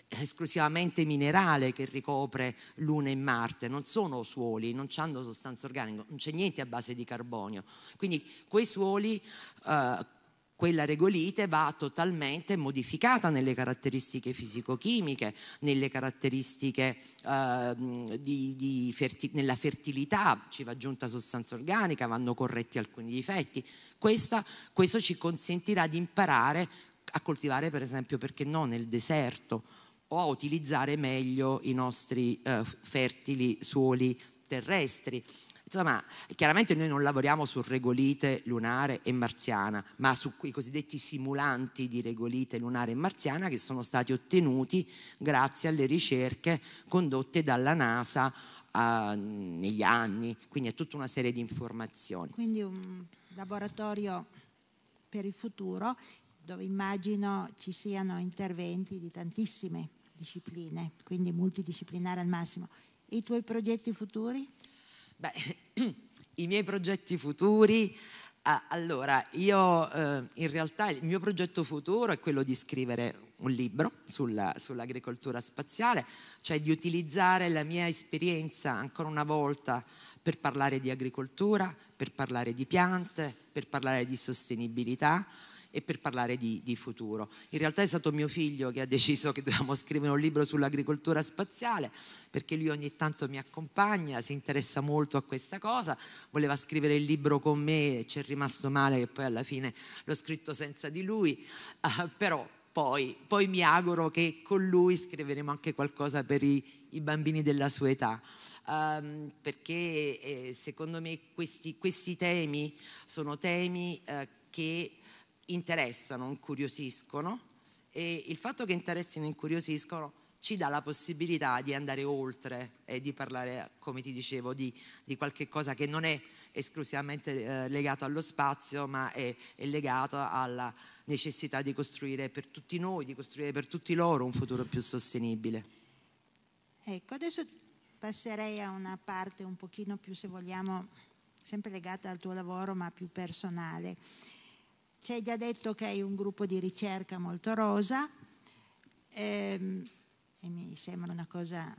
esclusivamente minerale che ricopre Luna e Marte, non sono suoli, non hanno sostanza organica, non c'è niente a base di carbonio. Quindi quei suoli, eh, quella regolite va totalmente modificata nelle caratteristiche fisico-chimiche, nelle caratteristiche eh, di, di ferti- nella fertilità, ci va aggiunta sostanza organica, vanno corretti alcuni difetti. Questa, questo ci consentirà di imparare a coltivare per esempio perché no nel deserto o a utilizzare meglio i nostri eh, fertili suoli terrestri. Insomma, chiaramente noi non lavoriamo su regolite lunare e marziana, ma su quei cosiddetti simulanti di regolite lunare e marziana che sono stati ottenuti grazie alle ricerche condotte dalla NASA eh, negli anni, quindi è tutta una serie di informazioni. Quindi un laboratorio per il futuro dove immagino ci siano interventi di tantissime discipline, quindi multidisciplinare al massimo. I tuoi progetti futuri? Beh, i miei progetti futuri... allora, io eh, in realtà il mio progetto futuro è quello di scrivere un libro sulla, sull'agricoltura spaziale, cioè di utilizzare la mia esperienza ancora una volta per parlare di agricoltura, per parlare di piante, per parlare di sostenibilità, e per parlare di, di, futuro. In realtà è stato mio figlio che ha deciso che dovevamo scrivere un libro sull'agricoltura spaziale, perché lui ogni tanto mi accompagna, si interessa molto a questa cosa, voleva scrivere il libro con me, e ci è rimasto male che poi alla fine l'ho scritto senza di lui, uh, però poi, poi, mi auguro che con lui scriveremo anche qualcosa per i, i bambini della sua età, um, perché eh, secondo me questi, questi, temi sono temi eh, che interessano, incuriosiscono e il fatto che interessino e incuriosiscono ci dà la possibilità di andare oltre e di parlare, come ti dicevo, di, di qualche cosa che non è esclusivamente eh, legato allo spazio, ma è, è legato alla necessità di costruire per tutti noi, di costruire per tutti loro un futuro più sostenibile. Ecco, adesso passerei a una parte un pochino più, se vogliamo, sempre legata al tuo lavoro, ma più personale. Ci hai già detto che hai un gruppo di ricerca molto rosa ehm, e mi sembra una cosa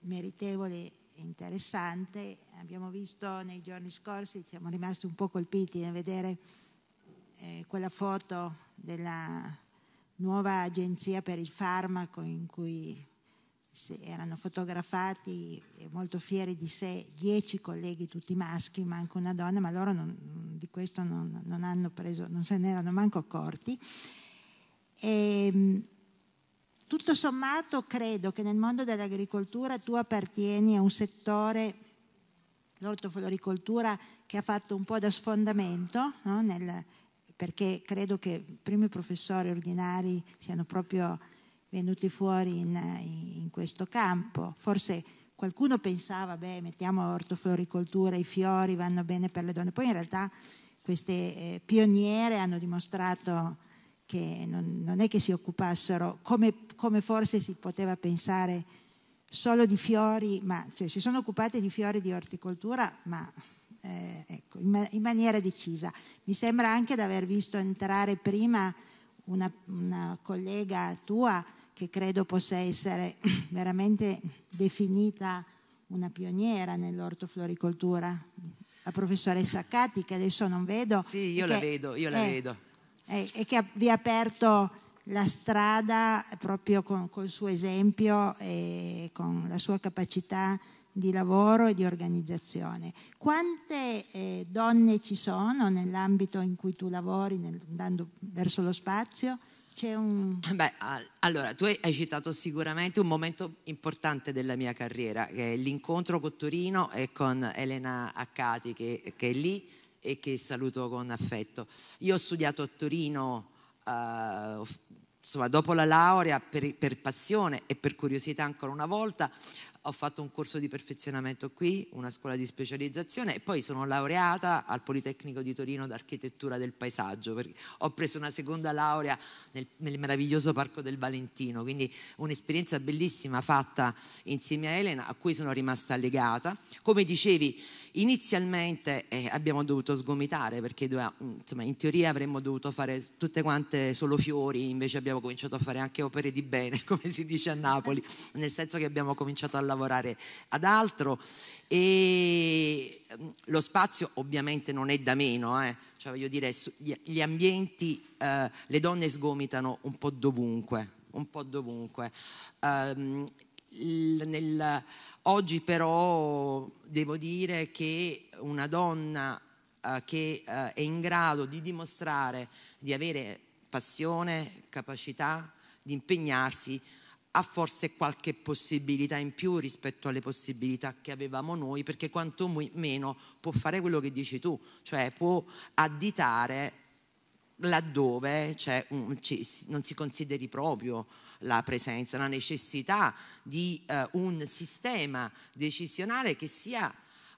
meritevole e interessante. Abbiamo visto nei giorni scorsi, siamo rimasti un po' colpiti a vedere eh, quella foto della nuova agenzia per il farmaco in cui erano fotografati eh, molto fieri di sé dieci colleghi tutti maschi, manco una donna, ma loro non, di questo non, non, preso, non, se ne erano manco accorti. E, ehm, tutto sommato credo che nel mondo dell'agricoltura tu appartieni a un settore, l'ortofloricoltura, che ha fatto un po' da sfondamento, no? Nel, perché credo che i primi professori ordinari siano proprio venuti fuori in, in questo campo. Forse qualcuno pensava, beh, mettiamo ortofloricoltura, i fiori vanno bene per le donne, poi in realtà queste eh, pioniere hanno dimostrato che non, non, è che si occupassero, come, come, forse si poteva pensare, solo di fiori, ma cioè, si sono occupate di fiori di orticoltura, ma eh, ecco, in, in, maniera decisa. Mi sembra anche di aver visto entrare prima una, una collega tua che credo possa essere veramente definita una pioniera nell'ortofloricoltura, la professoressa Cati, che adesso non vedo. Sì, io la che, vedo, io la eh, vedo. Eh, e che vi ha aperto la strada proprio con, col suo esempio e con la sua capacità di lavoro e di organizzazione. Quante eh, donne ci sono nell'ambito in cui tu lavori, nel, andando verso lo spazio? C'è un... Beh, allora, tu hai citato sicuramente un momento importante della mia carriera, che è l'incontro con Torino e con Elena Accati, che, che è lì e che saluto con affetto. Io ho studiato a Torino, eh, insomma, dopo la laurea, per, per passione e per curiosità ancora una volta, ho fatto un corso di perfezionamento qui, una scuola di specializzazione e poi sono laureata al Politecnico di Torino d'architettura del paesaggio, perché ho preso una seconda laurea nel, nel meraviglioso Parco del Valentino, quindi un'esperienza bellissima fatta insieme a Elena a cui sono rimasta legata. Come dicevi, Inizialmente eh, abbiamo dovuto sgomitare perché mm, insomma, in teoria avremmo dovuto fare tutte quante solo fiori, invece abbiamo cominciato a fare anche opere di bene, come si dice a Napoli, nel senso che abbiamo cominciato a lavorare ad altro e mm, lo spazio ovviamente non è da meno, eh. cioè voglio dire gli ambienti, eh, le donne sgomitano un po' dovunque, un po' dovunque. Um, nel, Oggi però devo dire che una donna eh, che eh, è in grado di dimostrare di avere passione, capacità, di impegnarsi, ha forse qualche possibilità in più rispetto alle possibilità che avevamo noi, perché quantomeno può fare quello che dici tu, cioè può additare laddove cioè, mm, non si consideri proprio la presenza, la necessità di eh, un sistema decisionale che sia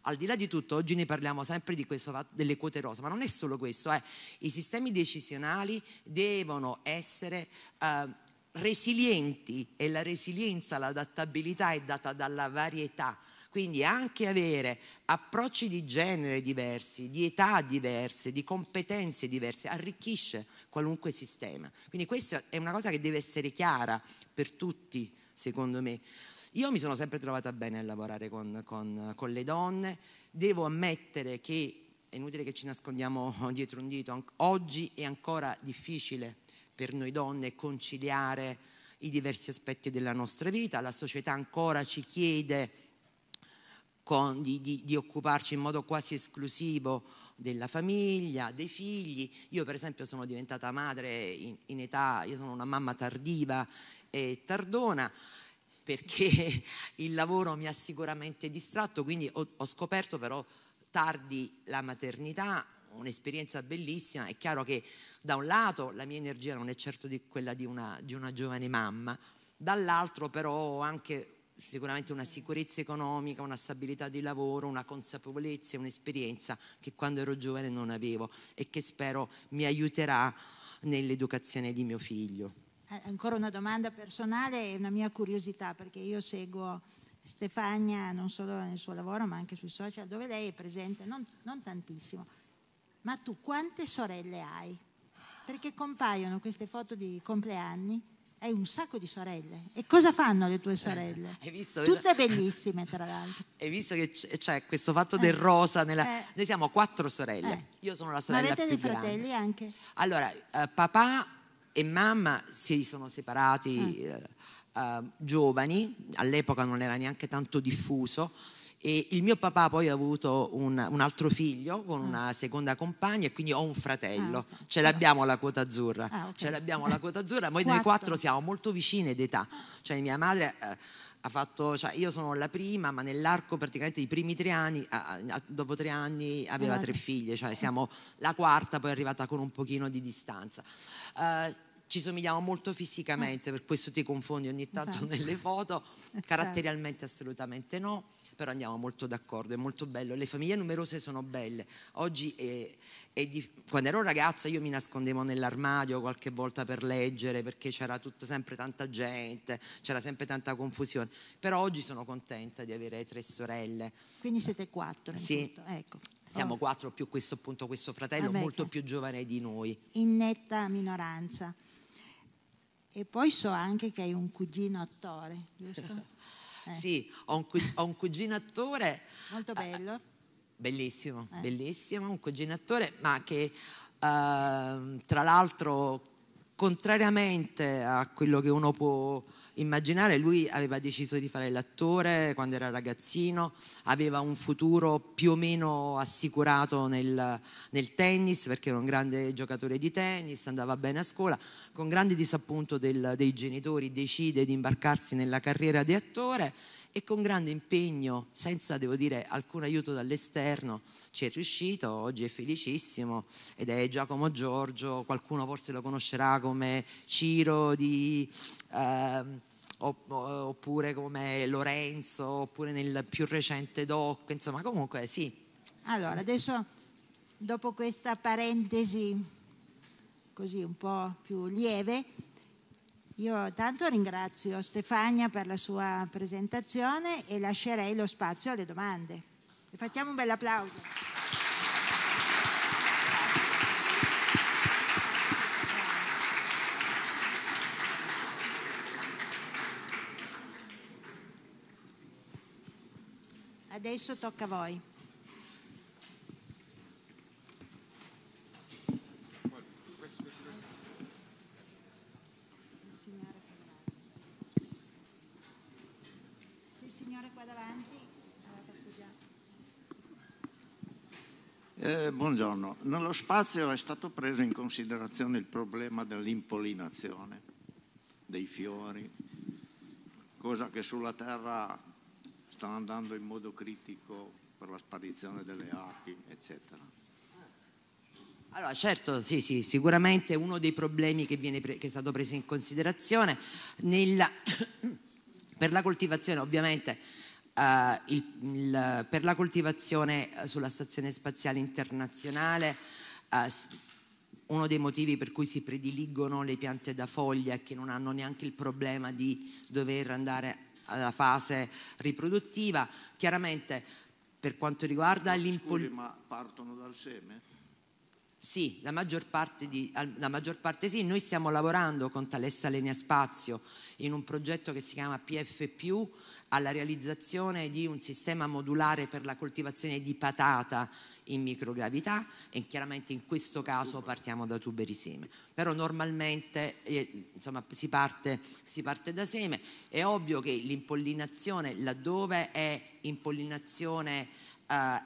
al di là di tutto, oggi ne parliamo sempre di questo, delle quote rosa, ma non è solo questo, eh. i sistemi decisionali devono essere eh, resilienti e la resilienza, l'adattabilità è data dalla varietà quindi anche avere approcci di genere diversi, di età diverse, di competenze diverse, arricchisce qualunque sistema. Quindi questa è una cosa che deve essere chiara per tutti, secondo me. Io mi sono sempre trovata bene a lavorare con, con, con le donne, devo ammettere che è inutile che ci nascondiamo dietro un dito, oggi è ancora difficile per noi donne conciliare i diversi aspetti della nostra vita, la società ancora ci chiede con, di, di, di occuparci in modo quasi esclusivo della famiglia, dei figli. Io per esempio sono diventata madre in, in, età, io sono una mamma tardiva e tardona perché il lavoro mi ha sicuramente distratto, quindi ho, ho scoperto però tardi la maternità, un'esperienza bellissima, è chiaro che da un lato la mia energia non è certo di quella di una, di una giovane mamma, dall'altro però ho anche sicuramente una sicurezza economica, una stabilità di lavoro, una consapevolezza, un'esperienza che quando ero giovane non avevo e che spero mi aiuterà nell'educazione di mio figlio. Ancora una domanda personale e una mia curiosità, perché io seguo Stefania non solo nel suo lavoro ma anche sui social, dove lei è presente, non, non tantissimo. Ma tu quante sorelle hai? Perché compaiono queste foto di compleanni hai un sacco di sorelle. E cosa fanno le tue sorelle? Eh, Tutte bellissime, tra l'altro. Hai visto che c'è questo fatto eh, del rosa? Nella... Eh, Noi siamo quattro sorelle. Eh. Io sono la sorella più Ma avete dei fratelli grande. anche? Allora, eh, papà e mamma si sono separati ah. eh, giovani, all'epoca non era neanche tanto diffuso e il mio papà poi ha avuto un, un altro figlio con ah. una seconda compagna e quindi ho un fratello. Ah, okay. Ce l'abbiamo la quota azzurra. Ah, okay. Ce l'abbiamo la quota azzurra. Poi noi quattro siamo molto vicine d'età. Cioè mia madre... Eh, ha fatto, cioè io sono la prima, ma nell'arco praticamente dei primi tre anni, dopo tre anni aveva tre figlie, cioè siamo la quarta, poi è arrivata con un pochino di distanza. Uh, ci somigliamo molto fisicamente, per questo ti confondi ogni tanto nelle foto, certo. caratterialmente assolutamente no però andiamo molto d'accordo, è molto bello. Le famiglie numerose sono belle. Oggi, è, eh, è di... quando ero ragazza, io mi nascondevo nell'armadio qualche volta per leggere perché c'era tutta, sempre tanta gente, c'era sempre tanta confusione. Però oggi sono contenta di avere tre sorelle. Quindi siete quattro? Sì. Ecco. Siamo oh. quattro più questo, appunto, questo fratello Vabbè, molto più giovane di noi. In netta minoranza. E poi so anche che hai un cugino attore, giusto? Eh. Sì, ho un, ho un, cugino attore. Molto ah, ah, bello. Uh, bellissimo, eh. bellissimo, un cugino attore, ma che uh, tra l'altro, contrariamente a quello che uno può immaginare, lui aveva deciso di fare l'attore quando era ragazzino, aveva un futuro più o meno assicurato nel, nel tennis perché era un grande giocatore di tennis, andava bene a scuola, con grande disappunto del, dei genitori decide di imbarcarsi nella carriera di attore e con grande impegno, senza devo dire alcun aiuto dall'esterno, ci è riuscito, oggi è felicissimo ed è Giacomo Giorgio, qualcuno forse lo conoscerà come Ciro di... Eh, oppure come Lorenzo, oppure nel più recente doc, insomma comunque sì. Allora, adesso dopo questa parentesi così un po' più lieve, io tanto ringrazio Stefania per la sua presentazione e lascerei lo spazio alle domande. Le facciamo un bel applauso. Adesso tocca a voi. giorno. Nello spazio è stato preso in considerazione il problema dell'impollinazione dei fiori, cosa che sulla Terra sta andando in modo critico per la sparizione delle api, eccetera. Allora, certo, sì, sì, sicuramente uno dei problemi che, viene, che è stato preso in considerazione nella, per la coltivazione, ovviamente eh, il, il, per la coltivazione eh, sulla Stazione Spaziale Internazionale. Eh, uno dei motivi per cui si prediligono le piante da foglia è che non hanno neanche il problema di dover andare alla fase riproduttiva. Chiaramente per quanto riguarda l'impollinazione... ma partono dal seme? Sì, la maggior, di, la maggior, parte sì. Noi stiamo lavorando con Talessa Lenia Spazio in un progetto che si chiama PF+, alla realizzazione di un sistema modulare per la coltivazione di patata in microgravità e chiaramente in questo caso partiamo da tuberi seme. Però normalmente eh, insomma, si, parte, si, parte, da seme. È ovvio che l'impollinazione, laddove è impollinazione eh,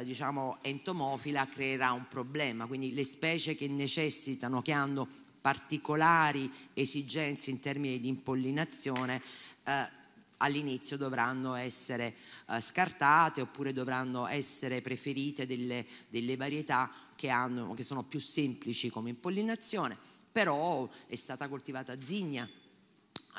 eh, diciamo entomofila, creerà un problema. Quindi le specie che necessitano, che hanno particolari esigenze in termini di impollinazione, eh, all'inizio dovranno essere eh, scartate oppure dovranno essere preferite delle, delle varietà che, hanno, che sono più semplici come impollinazione, però è stata coltivata zigna,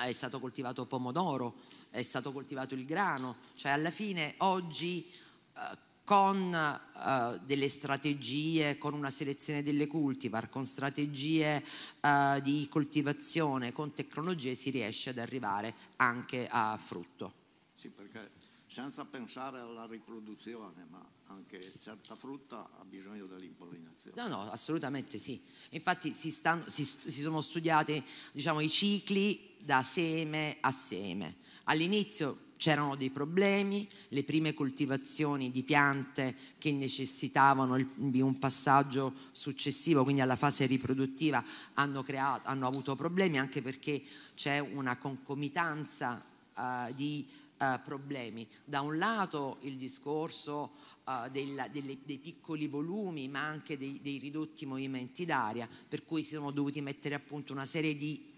è stato coltivato pomodoro, è stato coltivato il grano, cioè alla fine oggi eh, con eh, delle strategie, con una selezione delle cultivar, con strategie eh, di coltivazione, con tecnologie si riesce ad arrivare anche a frutto. Sì, perché senza pensare alla riproduzione, ma anche certa frutta ha bisogno dell'impollinazione. No, no, assolutamente sì. Infatti si, stanno, si, si sono studiati diciamo, i cicli da seme a seme All'inizio c'erano dei problemi, le prime coltivazioni di piante che necessitavano di un passaggio successivo, quindi alla fase riproduttiva, hanno, creato, hanno avuto problemi anche perché c'è una concomitanza uh, di uh, problemi. Da un lato il discorso uh, della, delle, dei piccoli volumi, ma anche dei, dei ridotti movimenti d'aria, per cui si sono dovuti mettere a punto una serie di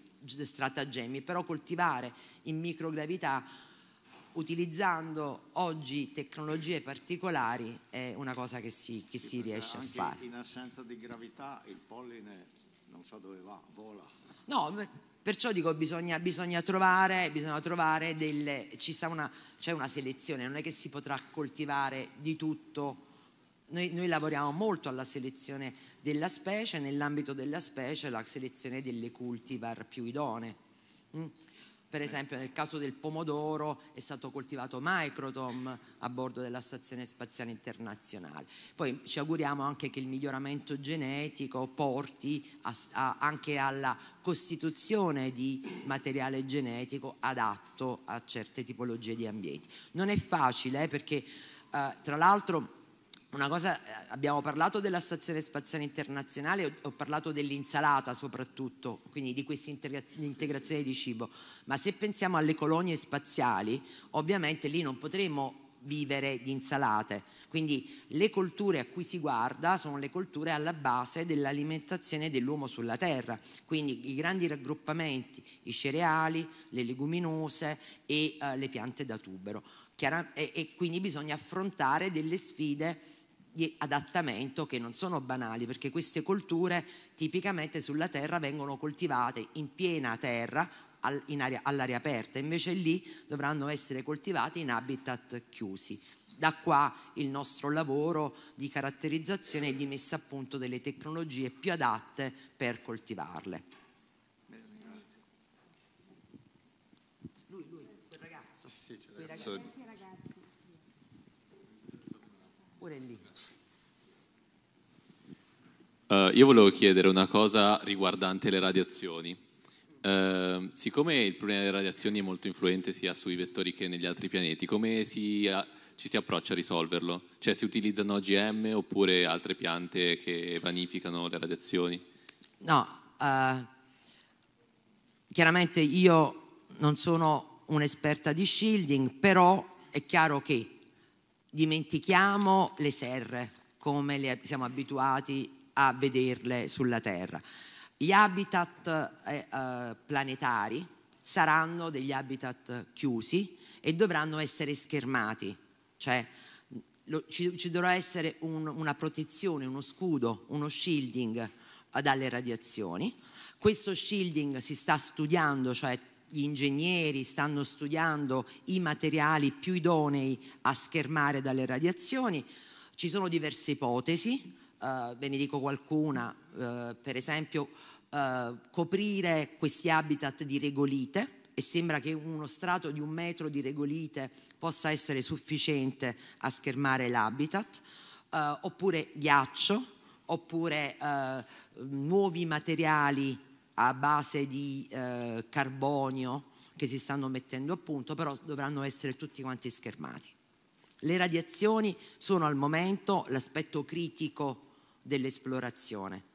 stratagemmi, però coltivare in microgravità utilizzando oggi tecnologie particolari è una cosa che si, che sì, si riesce a fare. In assenza di gravità il polline non so dove va, vola. No, perciò dico bisogna, bisogna trovare, bisogna trovare delle, c'è una, una selezione, non è che si potrà coltivare di tutto noi, noi, lavoriamo molto alla selezione della specie, nell'ambito della specie la selezione delle cultivar più idonee. Mm. Per esempio nel caso del pomodoro è stato coltivato microtom a bordo della Stazione Spaziale Internazionale. Poi ci auguriamo anche che il miglioramento genetico porti a, a, anche alla costituzione di materiale genetico adatto a certe tipologie di ambienti. Non è facile eh, perché eh, tra l'altro una cosa, eh, abbiamo parlato della Stazione Spaziale Internazionale, ho parlato dell'insalata soprattutto, quindi di questa integrazione di cibo, ma se pensiamo alle colonie spaziali, ovviamente lì non potremo vivere di insalate, quindi le colture a cui si guarda sono le colture alla base dell'alimentazione dell'uomo sulla terra, quindi i grandi raggruppamenti, i cereali, le leguminose e uh, le piante da tubero. e, e quindi bisogna affrontare delle sfide di adattamento che non sono banali perché queste colture tipicamente sulla terra vengono coltivate in piena terra in aria, all'aria aperta invece lì dovranno essere coltivate in habitat chiusi da qua il nostro lavoro di caratterizzazione e di messa a punto delle tecnologie più adatte per coltivarle. lui, lui, quel ragazzo. Sì, quel ragazzo. Oppure è Uh, eh, io volevo chiedere una cosa riguardante le radiazioni. Uh, siccome il problema delle radiazioni è molto influente sia sui vettori che negli altri pianeti, come si, uh, ci si approccia a risolverlo? Cioè si utilizzano OGM oppure altre piante che vanificano le radiazioni? No, chiaramente io non sono un'esperta di shielding, però è chiaro che dimentichiamo le serre come le siamo abituati a vederle sulla Terra. Gli habitat eh, eh, planetari saranno degli habitat chiusi e dovranno essere schermati, cioè lo, ci, ci, dovrà essere un, una protezione, uno scudo, uno shielding eh, dalle radiazioni. Questo shielding si sta studiando, cioè gli ingegneri stanno studiando i materiali più idonei a schermare dalle radiazioni, ci sono diverse ipotesi, eh, ve ne dico qualcuna, eh, per esempio eh, coprire questi habitat di regolite e sembra che uno strato di un metro di regolite possa essere sufficiente a schermare l'habitat, eh, oppure ghiaccio, oppure eh, nuovi materiali a base di eh, carbonio che si stanno mettendo a punto, però dovranno essere tutti quanti schermati. Le radiazioni sono al momento l'aspetto critico dell'esplorazione,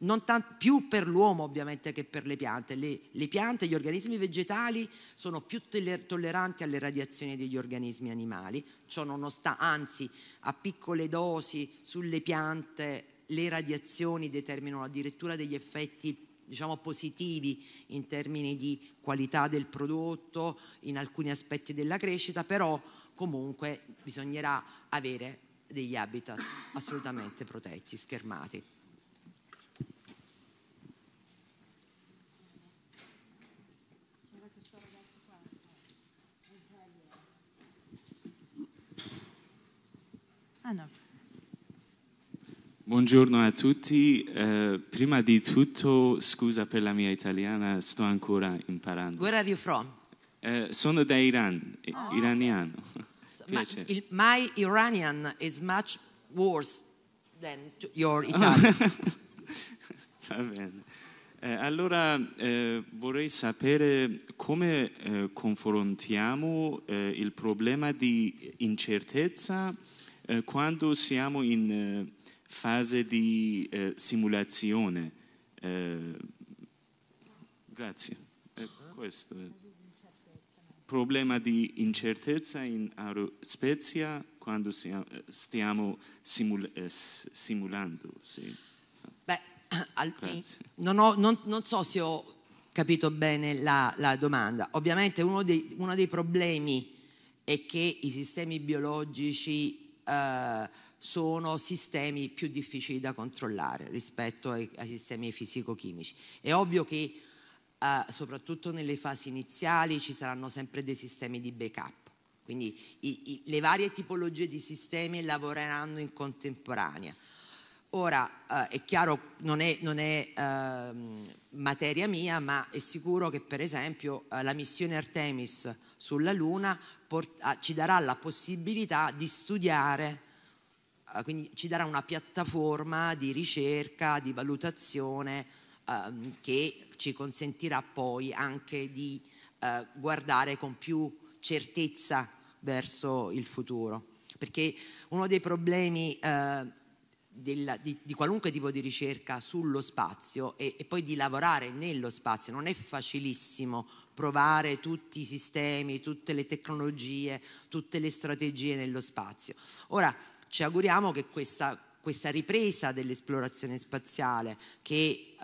non tan- più per l'uomo ovviamente che per le piante. Le, le piante, gli organismi vegetali sono più toller- tolleranti alle radiazioni degli organismi animali, ciò nonostante, anzi a piccole dosi sulle piante le radiazioni determinano addirittura degli effetti diciamo, positivi in termini di qualità del prodotto, in alcuni aspetti della crescita, però comunque bisognerà avere degli habitat assolutamente protetti, schermati. Ah no. Buongiorno a tutti, eh, prima di tutto scusa per la mia italiana, sto ancora imparando. Where are you from? Eh, sono da Iran, oh. iraniano. So, ma, il, my Iranian is much worse than your Italian. Va bene. Eh, allora eh, vorrei sapere come eh, confrontiamo eh, il problema di incertezza eh, quando siamo in eh, fase di eh, simulazione. Eh, grazie. Eh, questo è problema di incertezza in Spezia quando eh, stiamo simul eh, simulando. Sì. Beh, al, eh, non, ho, non, non, so se ho capito bene la, la domanda. Ovviamente uno dei, uno dei, problemi è che i sistemi biologici eh, sono sistemi più difficili da controllare rispetto ai, ai sistemi fisico-chimici. È ovvio che eh, soprattutto nelle fasi iniziali ci saranno sempre dei sistemi di backup, quindi i, i, le varie tipologie di sistemi lavoreranno in contemporanea. Ora eh, è chiaro, non è, non è eh, materia mia, ma è sicuro che per esempio eh, la missione Artemis sulla Luna port- ci darà la possibilità di studiare Ah, quindi ci darà una piattaforma di ricerca, di valutazione ehm, che ci consentirà poi anche di eh, guardare con più certezza verso il futuro. Perché uno dei problemi eh, della, di, di, qualunque tipo di ricerca sullo spazio e, e, poi di lavorare nello spazio. Non è facilissimo provare tutti i sistemi, tutte le tecnologie, tutte le strategie nello spazio. Ora, ci auguriamo che questa questa ripresa dell'esplorazione spaziale, che eh,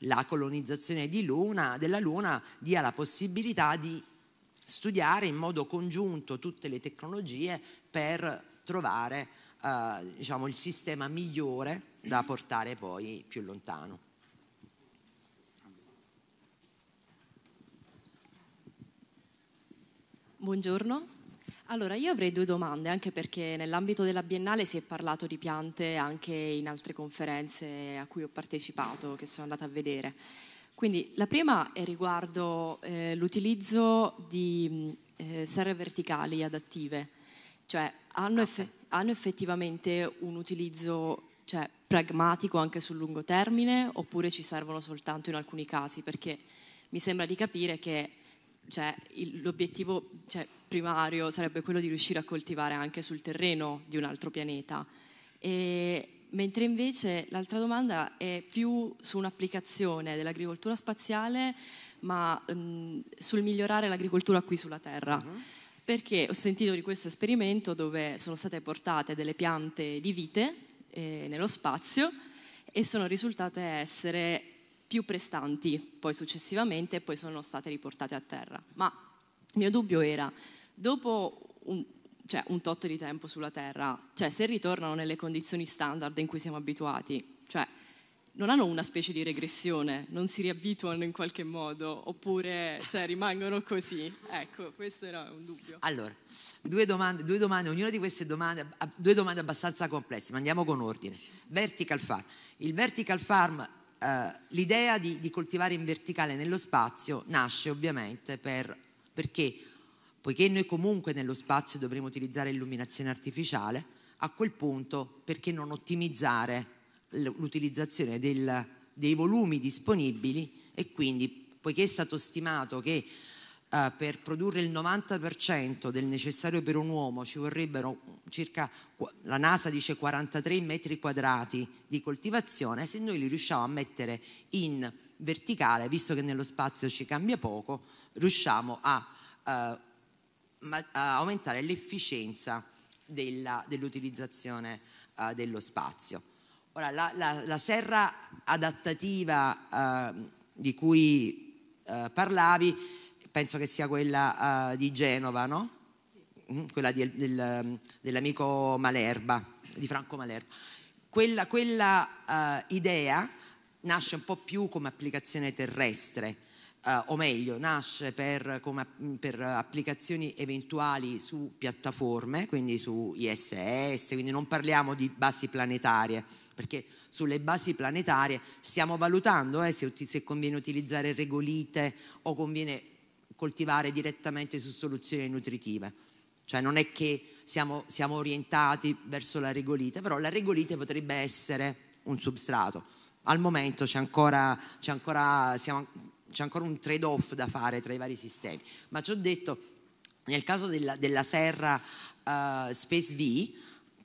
la colonizzazione Luna, della Luna dia la possibilità di studiare in modo congiunto tutte le tecnologie per trovare eh, diciamo, il sistema migliore da portare poi più lontano. Buongiorno, allora, io avrei due domande, anche perché nell'ambito della Biennale si è parlato di piante anche in altre conferenze a cui ho partecipato, che sono andata a vedere. Quindi la prima è riguardo eh, l'utilizzo di eh, serre verticali adattive, cioè hanno, eff- hanno effettivamente un utilizzo cioè, pragmatico anche sul lungo termine oppure ci servono soltanto in alcuni casi? Perché mi sembra di capire che cioè, il, l'obiettivo cioè, primario sarebbe quello di riuscire a coltivare anche sul terreno di un altro pianeta. E, mentre invece l'altra domanda è più su un'applicazione dell'agricoltura spaziale, ma mh, mm, sul migliorare l'agricoltura qui sulla Terra. Uh-huh. Perché ho sentito di questo esperimento dove sono state portate delle piante di vite eh, nello spazio e sono risultate essere più prestanti poi successivamente e poi sono state riportate a terra. Ma il mio dubbio era, dopo un, cioè, un tot di tempo sulla Terra, cioè se ritornano nelle condizioni standard in cui siamo abituati, cioè non hanno una specie di regressione, non si riabituano in qualche modo, oppure cioè, rimangono così? Ecco, questo era un dubbio. Allora, due domande, due domande ognuna di queste domande, due domande abbastanza complesse, ma andiamo con ordine. Vertical farm. Il vertical farm eh, l'idea di, di, coltivare in verticale nello spazio nasce ovviamente per, perché poiché noi comunque nello spazio dovremo utilizzare illuminazione artificiale, a quel punto perché non ottimizzare l'utilizzazione del, dei volumi disponibili e quindi poiché è stato stimato che eh, per produrre il 90% del necessario per un uomo ci vorrebbero circa, la NASA dice 43 metri quadrati di coltivazione, se noi li riusciamo a mettere in verticale, visto che nello spazio ci cambia poco, riusciamo a, eh, a aumentare l'efficienza della, dell'utilizzazione eh, dello spazio. Ora, la, la, la serra adattativa eh, di cui eh, parlavi penso che sia quella uh, di Genova, no? Sì. Mm-hmm, quella di, del, dell'amico Malerba, di Franco Malerba. Quella, quella uh, idea nasce un po' più come applicazione terrestre, uh, o meglio, nasce per, come, per, applicazioni eventuali su piattaforme, quindi su ISS, quindi non parliamo di basi planetarie, perché sulle basi planetarie stiamo valutando eh, se, se conviene utilizzare regolite o conviene coltivare direttamente su soluzioni nutritive. Cioè non è che siamo, siamo orientati verso la regolite, però la regolite potrebbe essere un substrato. Al momento c'è ancora, c'è ancora, siamo, c'è ancora un trade-off da fare tra i vari sistemi. Ma ci ho detto, nel caso della, della serra uh, Space V,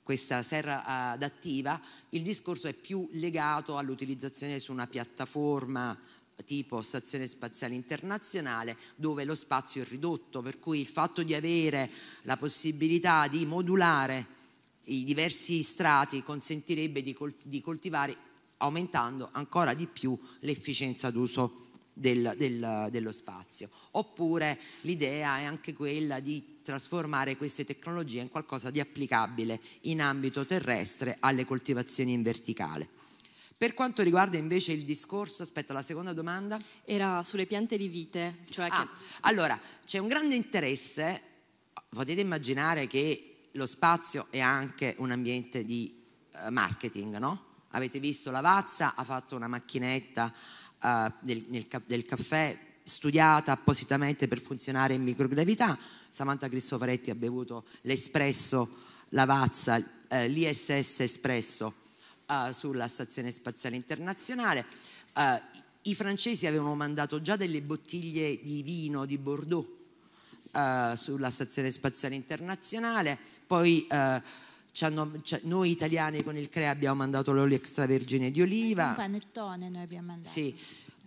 questa serra eh, adattiva, il discorso è più legato all'utilizzazione su una piattaforma tipo Stazione Spaziale Internazionale dove lo spazio è ridotto, per cui il fatto di avere la possibilità di modulare i diversi strati consentirebbe di, col- di coltivare aumentando ancora di più l'efficienza d'uso del, del, dello spazio. Oppure l'idea è anche quella di trasformare queste tecnologie in qualcosa di applicabile in ambito terrestre alle coltivazioni in verticale. Per quanto riguarda invece il discorso, aspetta la seconda domanda. Era sulle piante di vite. Cioè ah, che... Allora, c'è un grande interesse, potete immaginare che lo spazio è anche un ambiente di uh, marketing, no? Avete visto la Vazza, ha fatto una macchinetta uh, del, nel, del caffè studiata appositamente per funzionare in microgravità, Samantha Cristoforetti ha bevuto l'espresso Lavazza, eh, l'ISS espresso uh, sulla Stazione Spaziale Internazionale. Uh, I francesi avevano mandato già delle bottiglie di vino di Bordeaux uh, sulla Stazione Spaziale Internazionale, poi hanno, noi italiani con il CREA abbiamo mandato l'olio extravergine di oliva. Un panettone noi abbiamo mandato. Sì.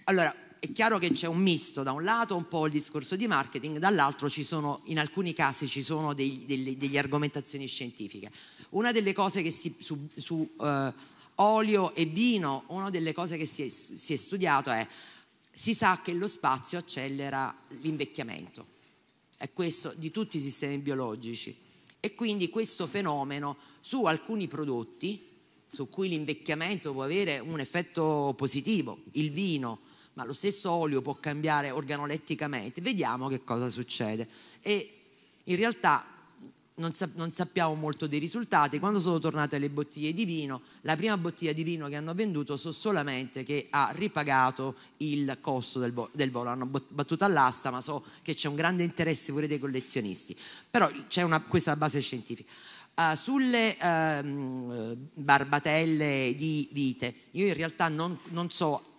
Allora, è chiaro che c'è un misto, da un lato un po' il discorso di marketing, dall'altro ci sono, in alcuni casi ci sono dei, delle, delle, argomentazioni scientifiche. Una delle cose che si, su, su, uh, olio e vino, una delle cose che si è, si è studiato è si sa che lo spazio accelera l'invecchiamento. È questo di tutti i sistemi biologici. E quindi questo fenomeno su alcuni prodotti, su cui l'invecchiamento può avere un effetto positivo, il vino, ma lo stesso olio può cambiare organoletticamente, vediamo che cosa succede. E in realtà non, sa- non, sappiamo molto dei risultati. Quando sono tornate le bottiglie di vino, la prima bottiglia di vino che hanno venduto so solamente che ha ripagato il costo del, bo- del volo. Hanno bot- battuto all'asta, ma so che c'è un grande interesse pure dei collezionisti. Però c'è una, questa base scientifica. Uh, sulle uh, barbatelle di vite, io in realtà non, non so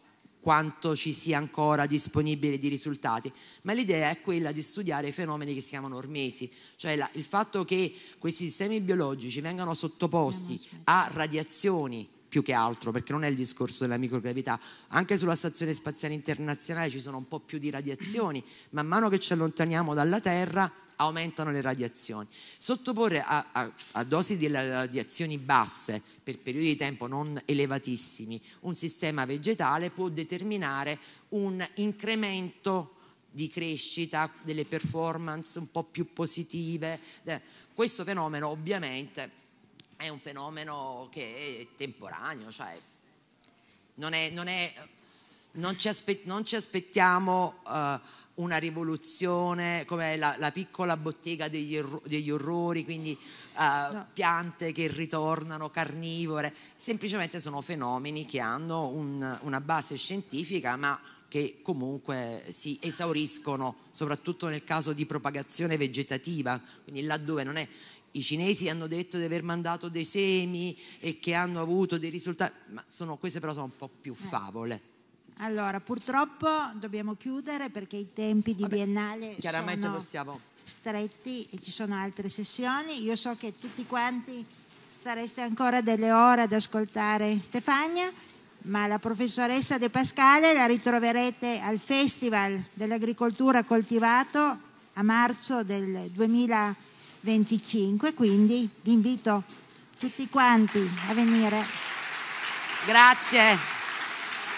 quanto ci sia ancora disponibile di risultati, ma l'idea è quella di studiare i fenomeni che si chiamano ormesi, cioè la, il fatto che questi sistemi biologici vengano sottoposti eh, certo. a radiazioni più che altro, perché non è il discorso della microgravità, anche sulla Stazione Spaziale Internazionale ci sono un po' più di radiazioni, man mano che ci allontaniamo dalla Terra aumentano le radiazioni. Sottoporre a, a, a dosi di radiazioni basse per periodi di tempo non elevatissimi un sistema vegetale può determinare un incremento di crescita, delle performance un po' più positive. Eh, questo fenomeno ovviamente è un fenomeno che è temporaneo, cioè non, è, non, è, non, ci, aspe- non ci, aspettiamo... Uh, una rivoluzione, come la, la piccola bottega degli, erro, degli orrori, quindi uh, no. piante che ritornano, carnivore, semplicemente sono fenomeni che hanno un, una base scientifica ma che comunque si esauriscono, soprattutto nel caso di propagazione vegetativa, quindi laddove non è i cinesi hanno detto di aver mandato dei semi e che hanno avuto dei risultati, ma sono, queste però sono un po' più eh. favole. Allora, purtroppo dobbiamo chiudere perché i tempi di Vabbè, biennale sono possiamo. stretti e ci sono altre sessioni. Io so che tutti quanti stareste ancora delle ore ad ascoltare Stefania, ma la professoressa De Pascale la ritroverete al Festival dell'Agricoltura Coltivato a marzo del 2025, quindi vi invito tutti quanti a venire. Grazie.